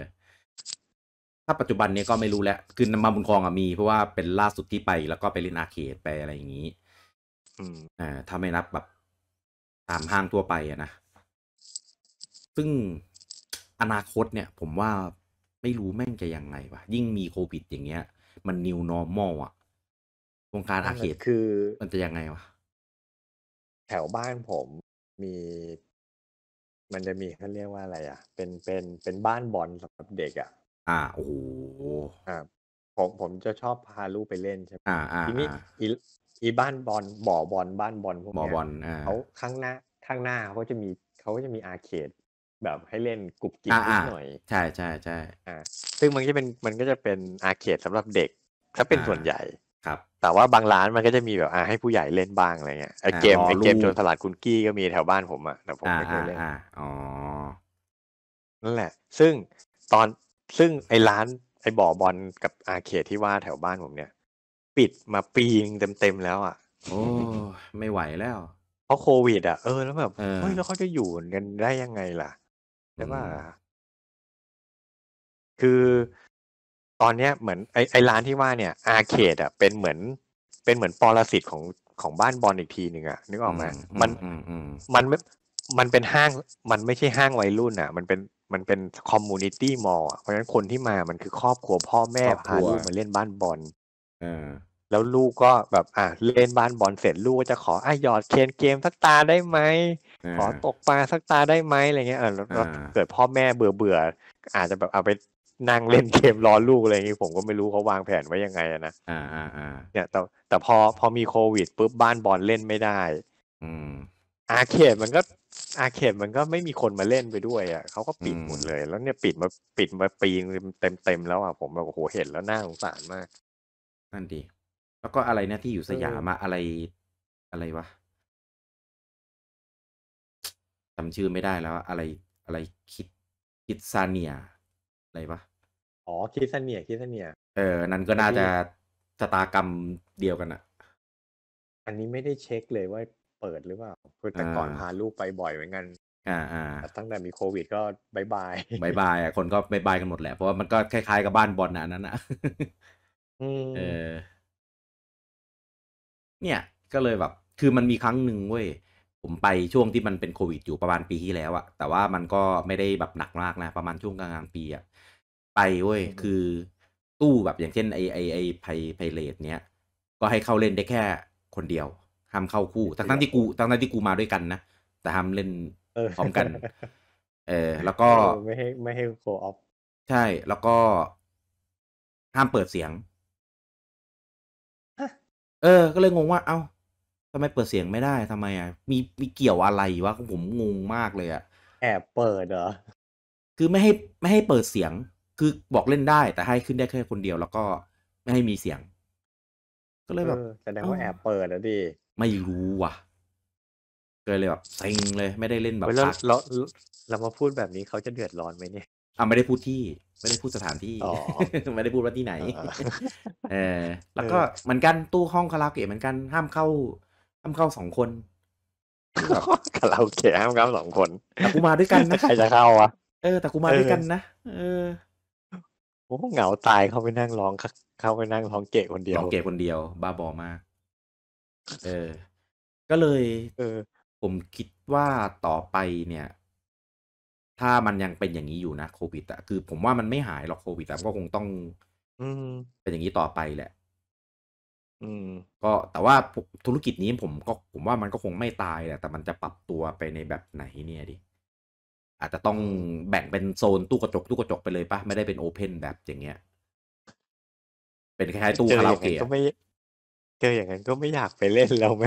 ถ้าปัจจุบันนี้ก็ไม่รู้แล้วคือมาบุญคลองอ่ะมีเพราะว่าเป็นล่าสุดที่ไปแล้วก็ไปเล่นอาเขตไปอะไรอย่างนี้อ่าถ้าไม่นับแบบตามห้างทั่วไปอะนะซึ่งอนาคตเนี่ยผมว่าไม่รู้แม่งจะยังไงวะ ยิ่งมีโควิดอย่างเงี้ย มันนิวนอร์มอลอ่ะวงการอาเขตคือมันจะยังไงวะ แถวบ้านผมมี มันจะมีเขาเรียกว่าอะไร อ่ะ เป็นเป็นเป็นบ้านบอลสำหรับเด็กอ่ะ อ่าโอ้โหอ่าผมผมจะชอบพาลูกไปเล่นใช่ไหมอ่าอ่าทีนี้อีอีบ้านบอลบ่อบอลบ้านบอลพวกนี้บ่อบอลเขาข้างหน้า ข้างหน้าเขาก็จะมีเขาก็จะมีอาเขตแบบให้เล่นกลุบกิิบนิดหน่อยใช่ใช่ใช่อ่าซึ่งมันจะเป็นมันก็จะเป็นอาเขตสำหรับเด็กถ้าเป็นส่วนใหญ่ครับแต่ว่าบางร้านมันก็จะมีแบบ อ่าให้ผู้ใหญ่เล่นบ้างอะไรเงี้ยไอเกมไอเกมจนสลัดคุนกี้ก็มีแถวบ้านผมอ่ะแต่ผมไม่เคยเล่นอ๋อนั่นแหละ ซึ่งตอนซึ่งไอร้าน ไอบ่อบอลกับอาเขตที่ว่าแถวบ้านผมเนี่ย ปิดมาปีนึงเต็มๆ แล้วอ่ะโอ้ไม่ไหวแล้ว เพราะโควิดอ่ะเออแล้วแบบเฮ้ยแล้วเขาจะอยู่กันได้ยังไงล่ะใช่ป่ะคือตอนเนี้ยเหมือนไอไอร้านที่ว่าเนี่ย อาเคดอ่ะเป็นเหมือน เป็นเหมือนปรสิตของของบ้านบอลอีกทีหนึ่งอ่ะนึกออกไหมมันมันมันเป็นห้าง มันไม่ใช่ห้างวัยรุ่นอ่ะ มันเป็นมันเป็นคอมมูนิตี้มอลเพราะฉะนั้นคนที่มามันคือครอบครัวพ่อแม่พาลูกมาเล่นบ้านบอลแล้วลูกก็แบบ อ่ะเล่นบ้านบอลเสร็จลูกก็จะขออ่ะหยอดเคนเกมสักตาได้ไหมขอตกปลาสักตาได้ไหมอะไรเงี้ยเออแล้วเกิดพ่อแม่เบื่อเบื่ออาจจะแบบเอาไปนั่งเล่นเกมร้อนลูกอะไรอย่างนี้ผมก็ไม่รู้เขาวางแผนไว้ยังไงนะอ่าอ่าเนี่ย แต่ แต่พอพอมีโควิดปุ๊บบ้านบอลเล่นไม่ได้ อืมอาเขตมันก็อาเขตมันก็ไม่มีคนมาเล่นไปด้วย อ่ะเขาก็ปิดหมดเลย แล้วเนี่ยปิดมาปิดมาปีเต็มเต็มแล้วอ่ะผมแบบโอโหเห็นแล้วน่าสงสารมากนั่นดี แล้วก็อะไรนะที่อยู่สยามอะไรอะไรวะจำชื่อไม่ได้แล้วอะไร อะไรคิดคิดซาเนียอะไรวะอ๋อคิสเนียคิสเนียเออนั่นก็น่าจะชะตากรรมเดียวกันอะอันนี้ไม่ได้เช็คเลยว่าเปิดหรือเปล่าพือแต่ก่อนพาลูกไปบ่อยเหมือนกัน อ่าอ่าตั้งแต่มีโควิด ก็บายบายบายบายอ่ะคนก็บายบายกันหมดแหละเพราะว่ามันก็คล้ายๆ กับบ้านบอลนะนั้นอะเออเนี่ยก็เลยแบบ คือมันมีครั้งหนึ่งเว้ยผมไปช่วงที่มันเป็นโควิดอยู่ประมาณปีที่แล้วอะแต่ว่ามันก็ไม่ได้แบบหนักมากนะประมาณช่วงกลางๆปีอะไปเว้ยคือตู้แบบอย่างเช่นไอไอไอไพไพเลตเนี้ยก็ให้เข้าเล่นได้แค่คนเดียวห้ามเข้าคู่ตั้งทต่ที่กูตั้งทต่ที่กูมาด้วยกันนะ แต่ห้ามเล่นพร้อมกัน เออ แล้วก็ไม่ให้ ไม่ให้โคออฟใช่แล้วก็ห้ามเปิดเสียงเออ ก็เลยงงว่าเอ้าทำไมเปิดเสียงไม่ได้ทำไมอ่ะมีมีเกี่ยวอะไรวะผมงงมากเลยอ่ะแอบเปิดเหรอ คือไม่ให้ไม่ให้เปิดเสียงคือ บอกเล่นได้แต่ให้ขึ้นได้แค่คนเดียวแล้วก็ไม่ให้มีเสียง ก็เลยแบบแสดงว่าแอบเปิดแล้วดิไม่รู้ว่ะก็เลยแบบเซ็งเลยไม่ได้เล่นแบบแล้วเราเรามาพูดแบบนี้เขาจะเดือดร้อนไหมเนี่ยอ่าไม่ได้พูดที่ ไม่ได้พูดสถานที่ไม่ได้พูดว่าที่ไหน เออ แล้วก็เหมือนกันตู้ห้องคาราโอเกะเหมือนกันห้ามเข้าห้ามเข้าสองคนคาราโอเกะห้ามเข้าสองคนแต่กูมาด้วยกันนะใครจะเข้าอ่ะเออแต่กูมาด้วยกันนะเออโอ้เหงาตายเข้าไปนั่งร้องเข้าไปนั่งร้องเกะคนเดียวร้องเกะคนเดียว บ้าบอมาก เออ ก็เลย เออ ผมคิดว่าต่อไปเนี่ย ถ้ามันยังเป็นอย่างนี้อยู่นะโควิดอะคือผมว่ามันไม่หายหรอกโควิดแต่ก็คงต้อง อืเป็นอย่างนี้ต่อไปแหละ อืมก็แต่ว่าธุรกิจนี้ผมก็ผมว่ามันก็คงไม่ตายแหละแต่มันจะปรับตัวไปในแบบไหนเนี่ยดิอาจจะต้องแบ่งเป็นโซนตู้กระจกตู้กระจกไปเลยปะไม่ได้เป็นโอเพนแบบอย่างเงี้ย เป็นคล้ายๆตู้คาราโอเกะเจออย่างนั้นก็ไม่อยากไปเล่นแล้วไหม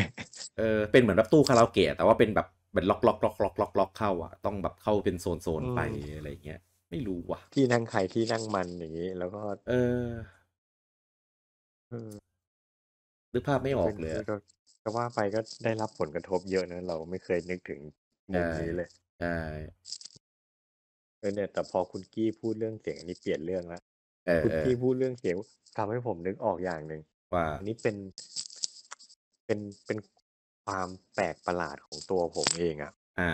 เออเป็นเหมือนแบบตู้คาราโอเกะแต่ว่าเป็นแบบเป็นล็อกล็อกล็อกล็อกล็อกเข้าอ่ะต้องแบบเข้าเป็นโซนโซนไปอะไรเงี้ยไม่รู้ว่ะ ที่นั่งใครที่นั่งมันอย่างงี้แล้วก็ เออหรือภาพไม่ออกเลยก็ว่าไปก็ได้รับผลกระทบเยอะนะเราไม่เคยนึกถึงมุมนี้เลยใช่เออเนี่ย แต่พอคุณกี้พูดเรื่องเสียงนี่เปลี่ยนเรื่องละคุณกี้พูดเรื่องเสียงทำให้ผมนึกออกอย่างหนึ่งว่าอันนี้เป็นเป็นเป็นความแปลกประหลาดของตัวผมเองอะอ่า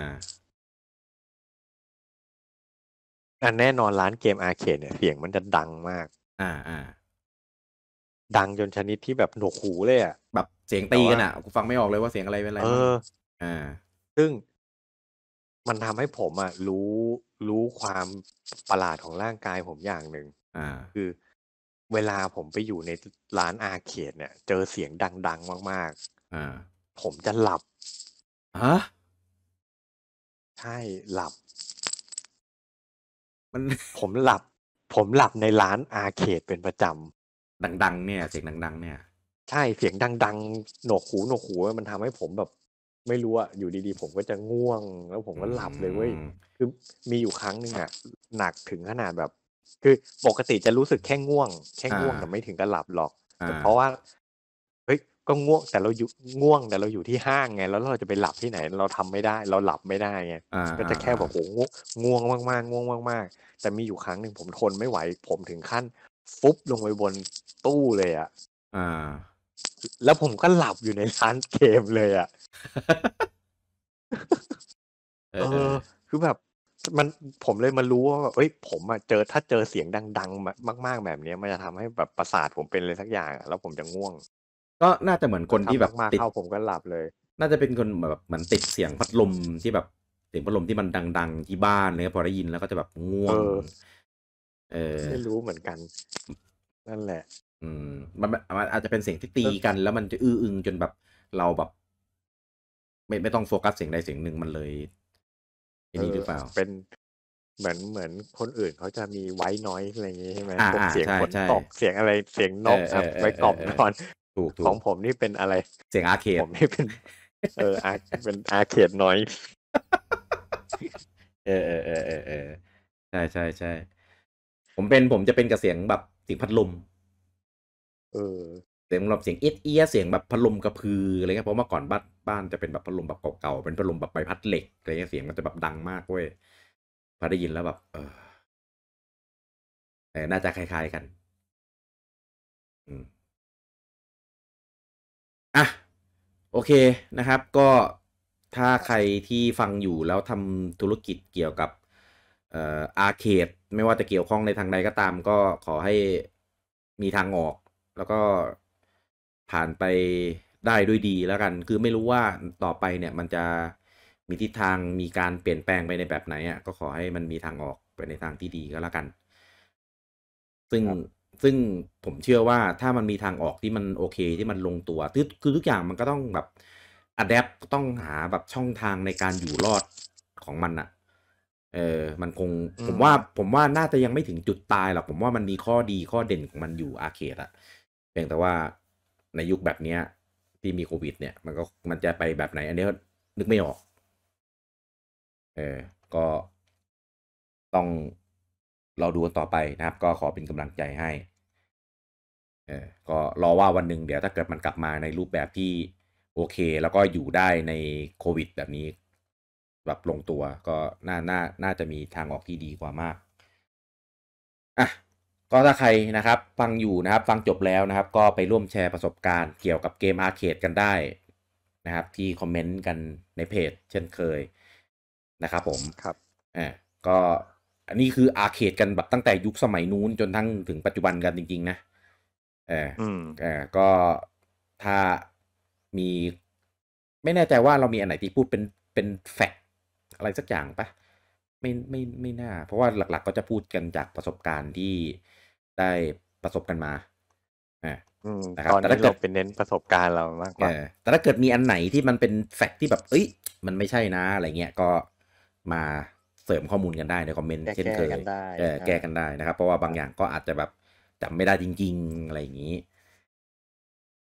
อันแน่นอนร้านเกมอาร์เคดเนี่ย เสียงมันจะดังมาก อ่าอ่าดังจนชนิดที่แบบหนวกหูเลยอะแบบเสียงตีกันอ่ะกูฟังไม่ออกเลยว่าเสียงอะไรเป็นอะไรเอออ่า ซึ่งมันทำให้ผมอะรู้รู้ความประหลาดของร่างกายผมอย่างหนึ่งอ่า คือเวลาผมไปอยู่ในร้านอาเขตเนี่ย เจอเสียงดัง ๆมากอ่าๆผมจะหลับฮะใช่หลับ มันผมหลับ ผมหลับในร้านอาเขตเป็นประจดังๆเนี่ยเสียงดัง ๆเนี่ย ใช่เสียงดัง ๆ หนวกหูหนวกหู มันทำให้ผมแบบไม่รู้อะอยู่ดี ๆ ผมก็จะง่วงแล้วผมก็หลับเลยเว้ยคือมีอยู่ครั้งหนึ่งอะหนักถึงขนาดแบบ คือปกติจะรู้สึกแค่ง่วงแค่ง่วงแต่ไม่ถึงกับหลับหรอกเพราะว่า เฮ้ยก็ง่วงแต่เราอยู่ง่วงแต่เราอยู่ที่ห้างไง แล้วเราจะไปหลับที่ไหนเราทำไม่ได้ เราหลับไม่ได้ไงก็จะแค่แบบโง่วงง่วงมากๆง่วงมากๆแต่มีอยู่ครั้งหนึ่งผมทนไม่ไหว ผมถึงขั้นฟุบ ลงไปบนตู้เลยอะอ่าแล้วผมก็หลับอยู่ในร้านเกมเลยอ่ะ เออ คือแบบ มันผมเลยมารู้ว่าแบบเอ้ย ผมอะเจอถ้าเจอเสียงดังๆมาก ๆแบบนี้มันจะทำให้แบบประสาทผมเป็นอะไรสักอย่างแล้วผมจะง่วง ก็น่าจะเหมือนคนที่แบบมาเข้าผมก็หลับเลย น่าจะเป็นคนแบบเหมือนติดเสียงพัดลมที่แบบเสียงพัดลมที่มันดังๆที่บ้านเลยพอได้ยินแล้วก็จะแบบง่วง เออไม่รู้เหมือนกัน นั่นแหละอืมมันมันอาจจะเป็นเสียงที่ตีกันแล้วมันจะอื้ออึงจนแบบเราแบบ ไม่ไม่ต้องโฟกัสเสียงใดเสียงหนึ่งมันเลยอันนี้หรือเปล่า เป็นเหมือนเหมือนคนอื่นเขาจะมีไว้น้อยอะไรอย่างงี้ใช่ไหมเสียงคนตกเสียงอะไรเสียงนกครับไว้กล่อมนอน ถูกของผมนี่เป็นอะไรเสียงอาร์เคดผมนี่เป็น เออ อาร์เป็นอาร์เคดน้อย เออเออเออเออใช่ใช่ใช่ผมเป็นผมจะเป็นกับเสียงแบบเสียงพัดลมเออเสียงรบบเสียงเอีดเอียเสียงแบบพัดลมกระพืออะไรเงี้ยเพราะเมื่อก่อนบ้านบ้านจะเป็นแบบพัดลมแบบเก่าๆเป็นพัดลมแบบใบพัดเหล็กอะไรเงี้ยเสียงมันจะแบบดังมากเว้ยพอได้ยินแล้วแบบ เออแต่น่าจะคล้ายๆกัน อืมอ่ะโอเคนะครับ ก็ถ้าใครที่ฟังอยู่แล้วทำธุรกิจเกี่ยวกับ เอาร์เคดไม่ว่าจะเกี่ยวข้องในทางใดก็ตาม ก็ขอให้มีทางออกแล้วก็ผ่านไปได้ด้วยดีแล้วกัน คือไม่รู้ว่าต่อไปเนี่ยมันจะมีทิศทางมีการเปลี่ยนแปลงไปในแบบไหนอ่ะ ก็ขอให้มันมีทางออกไปในทางที่ดีก็แล้วกัน ซึ่งซึ่งผมเชื่อว่าถ้ามันมีทางออกที่มันโอเคที่มันลงตัว คือทุกอย่างมันก็ต้องแบบอัดแอปต้องหาแบบช่องทางในการอยู่รอดของมันอะเออมันคงผมว่าผมว่าน่าจะยังไม่ถึงจุดตายหรอก ผมว่ามันมีข้อดีข้อเด่นของมันอยู่อาเคดอะเพียงแต่ว่าในยุคแบบเนี้ย ที่มีโควิดเนี่ย มันก็มันจะไปแบบไหน อันนี้นึกไม่ออก เออ ก็ต้องเราดูกันต่อไปนะครับ ก็ขอเป็นกำลังใจให้ เออ ก็รอว่าวันหนึ่งเดี๋ยวถ้าเกิดมันกลับมาในรูปแบบที่โอเค แล้วก็อยู่ได้ในโควิดแบบนี้แบบลงตัว ก็น่าน่าน่าจะมีทางออกที่ดีกว่ามาก อ่ะก็ถ้าใครนะครับ ฟังอยู่นะครับ ฟังจบแล้วนะครับ ก็ไปร่วมแชร์ประสบการณ์เกี่ยวกับเกมอาร์เคดกันได้นะครับ ที่คอมเมนต์กันในเพจเช่นเคยนะครับผมครับอ่าก็อันนี้คืออาร์เคดกันแบบตั้งแต่ยุคสมัยนู้นจนทั้งถึงปัจจุบันกันจริงๆนะเออเออก็ถ้ามี ไม่แน่ใจว่าเรามีอันไหนที่พูดเป็นเป็นแฟกอะไรสักอย่างปะไม่ไม่ไม่น่าเพราะว่าหลักๆ ก็จะพูดกันจากประสบการณ์ที่ได้ประสบกันมานะครับแต่ถ้าเกิดเป็นเน้นประสบการณ์เรามากกว่าแต่ถ้าเกิดมีอันไหนที่มันเป็นแฟกต์ที่แบบ เอ้ย มันไม่ใช่นะ อะไรเงี้ย ก็มาเสริมข้อมูลกันได้ ในคอมเมนต์เช่นเคย แก้กันได้นะครับ เพราะว่าบางอย่างก็อาจจะแบบจำไม่ได้จริง ๆ อะไรอย่างนี้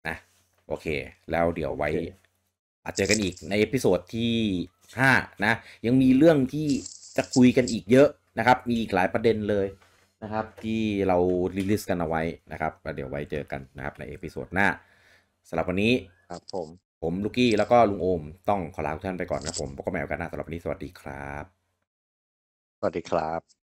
นะ โอเค แล้วเดี๋ยวไว้ อาจเจอกันอีก ในเอพิโซดที่ห้านะ ยังมีเรื่องที่จะคุยกันอีกเยอะนะครับ มีอีกหลายประเด็นเลยนะครับที่เราลิลิส กัน เอาไว้นะครับเดี๋ยวไว้ เจอกันนะครับ ในเอพิโซดหน้าสำหรับวันนี้ ครับ ผม ผม ลูกี้แล้วก็ ลุง โอม ต้อง ขอ ลาทุกท่านไปก่อนครับผมพบกันใหม่โอกาสหน้าสำหรับวันนี้ สวัสดีครับ สวัสดี ครับ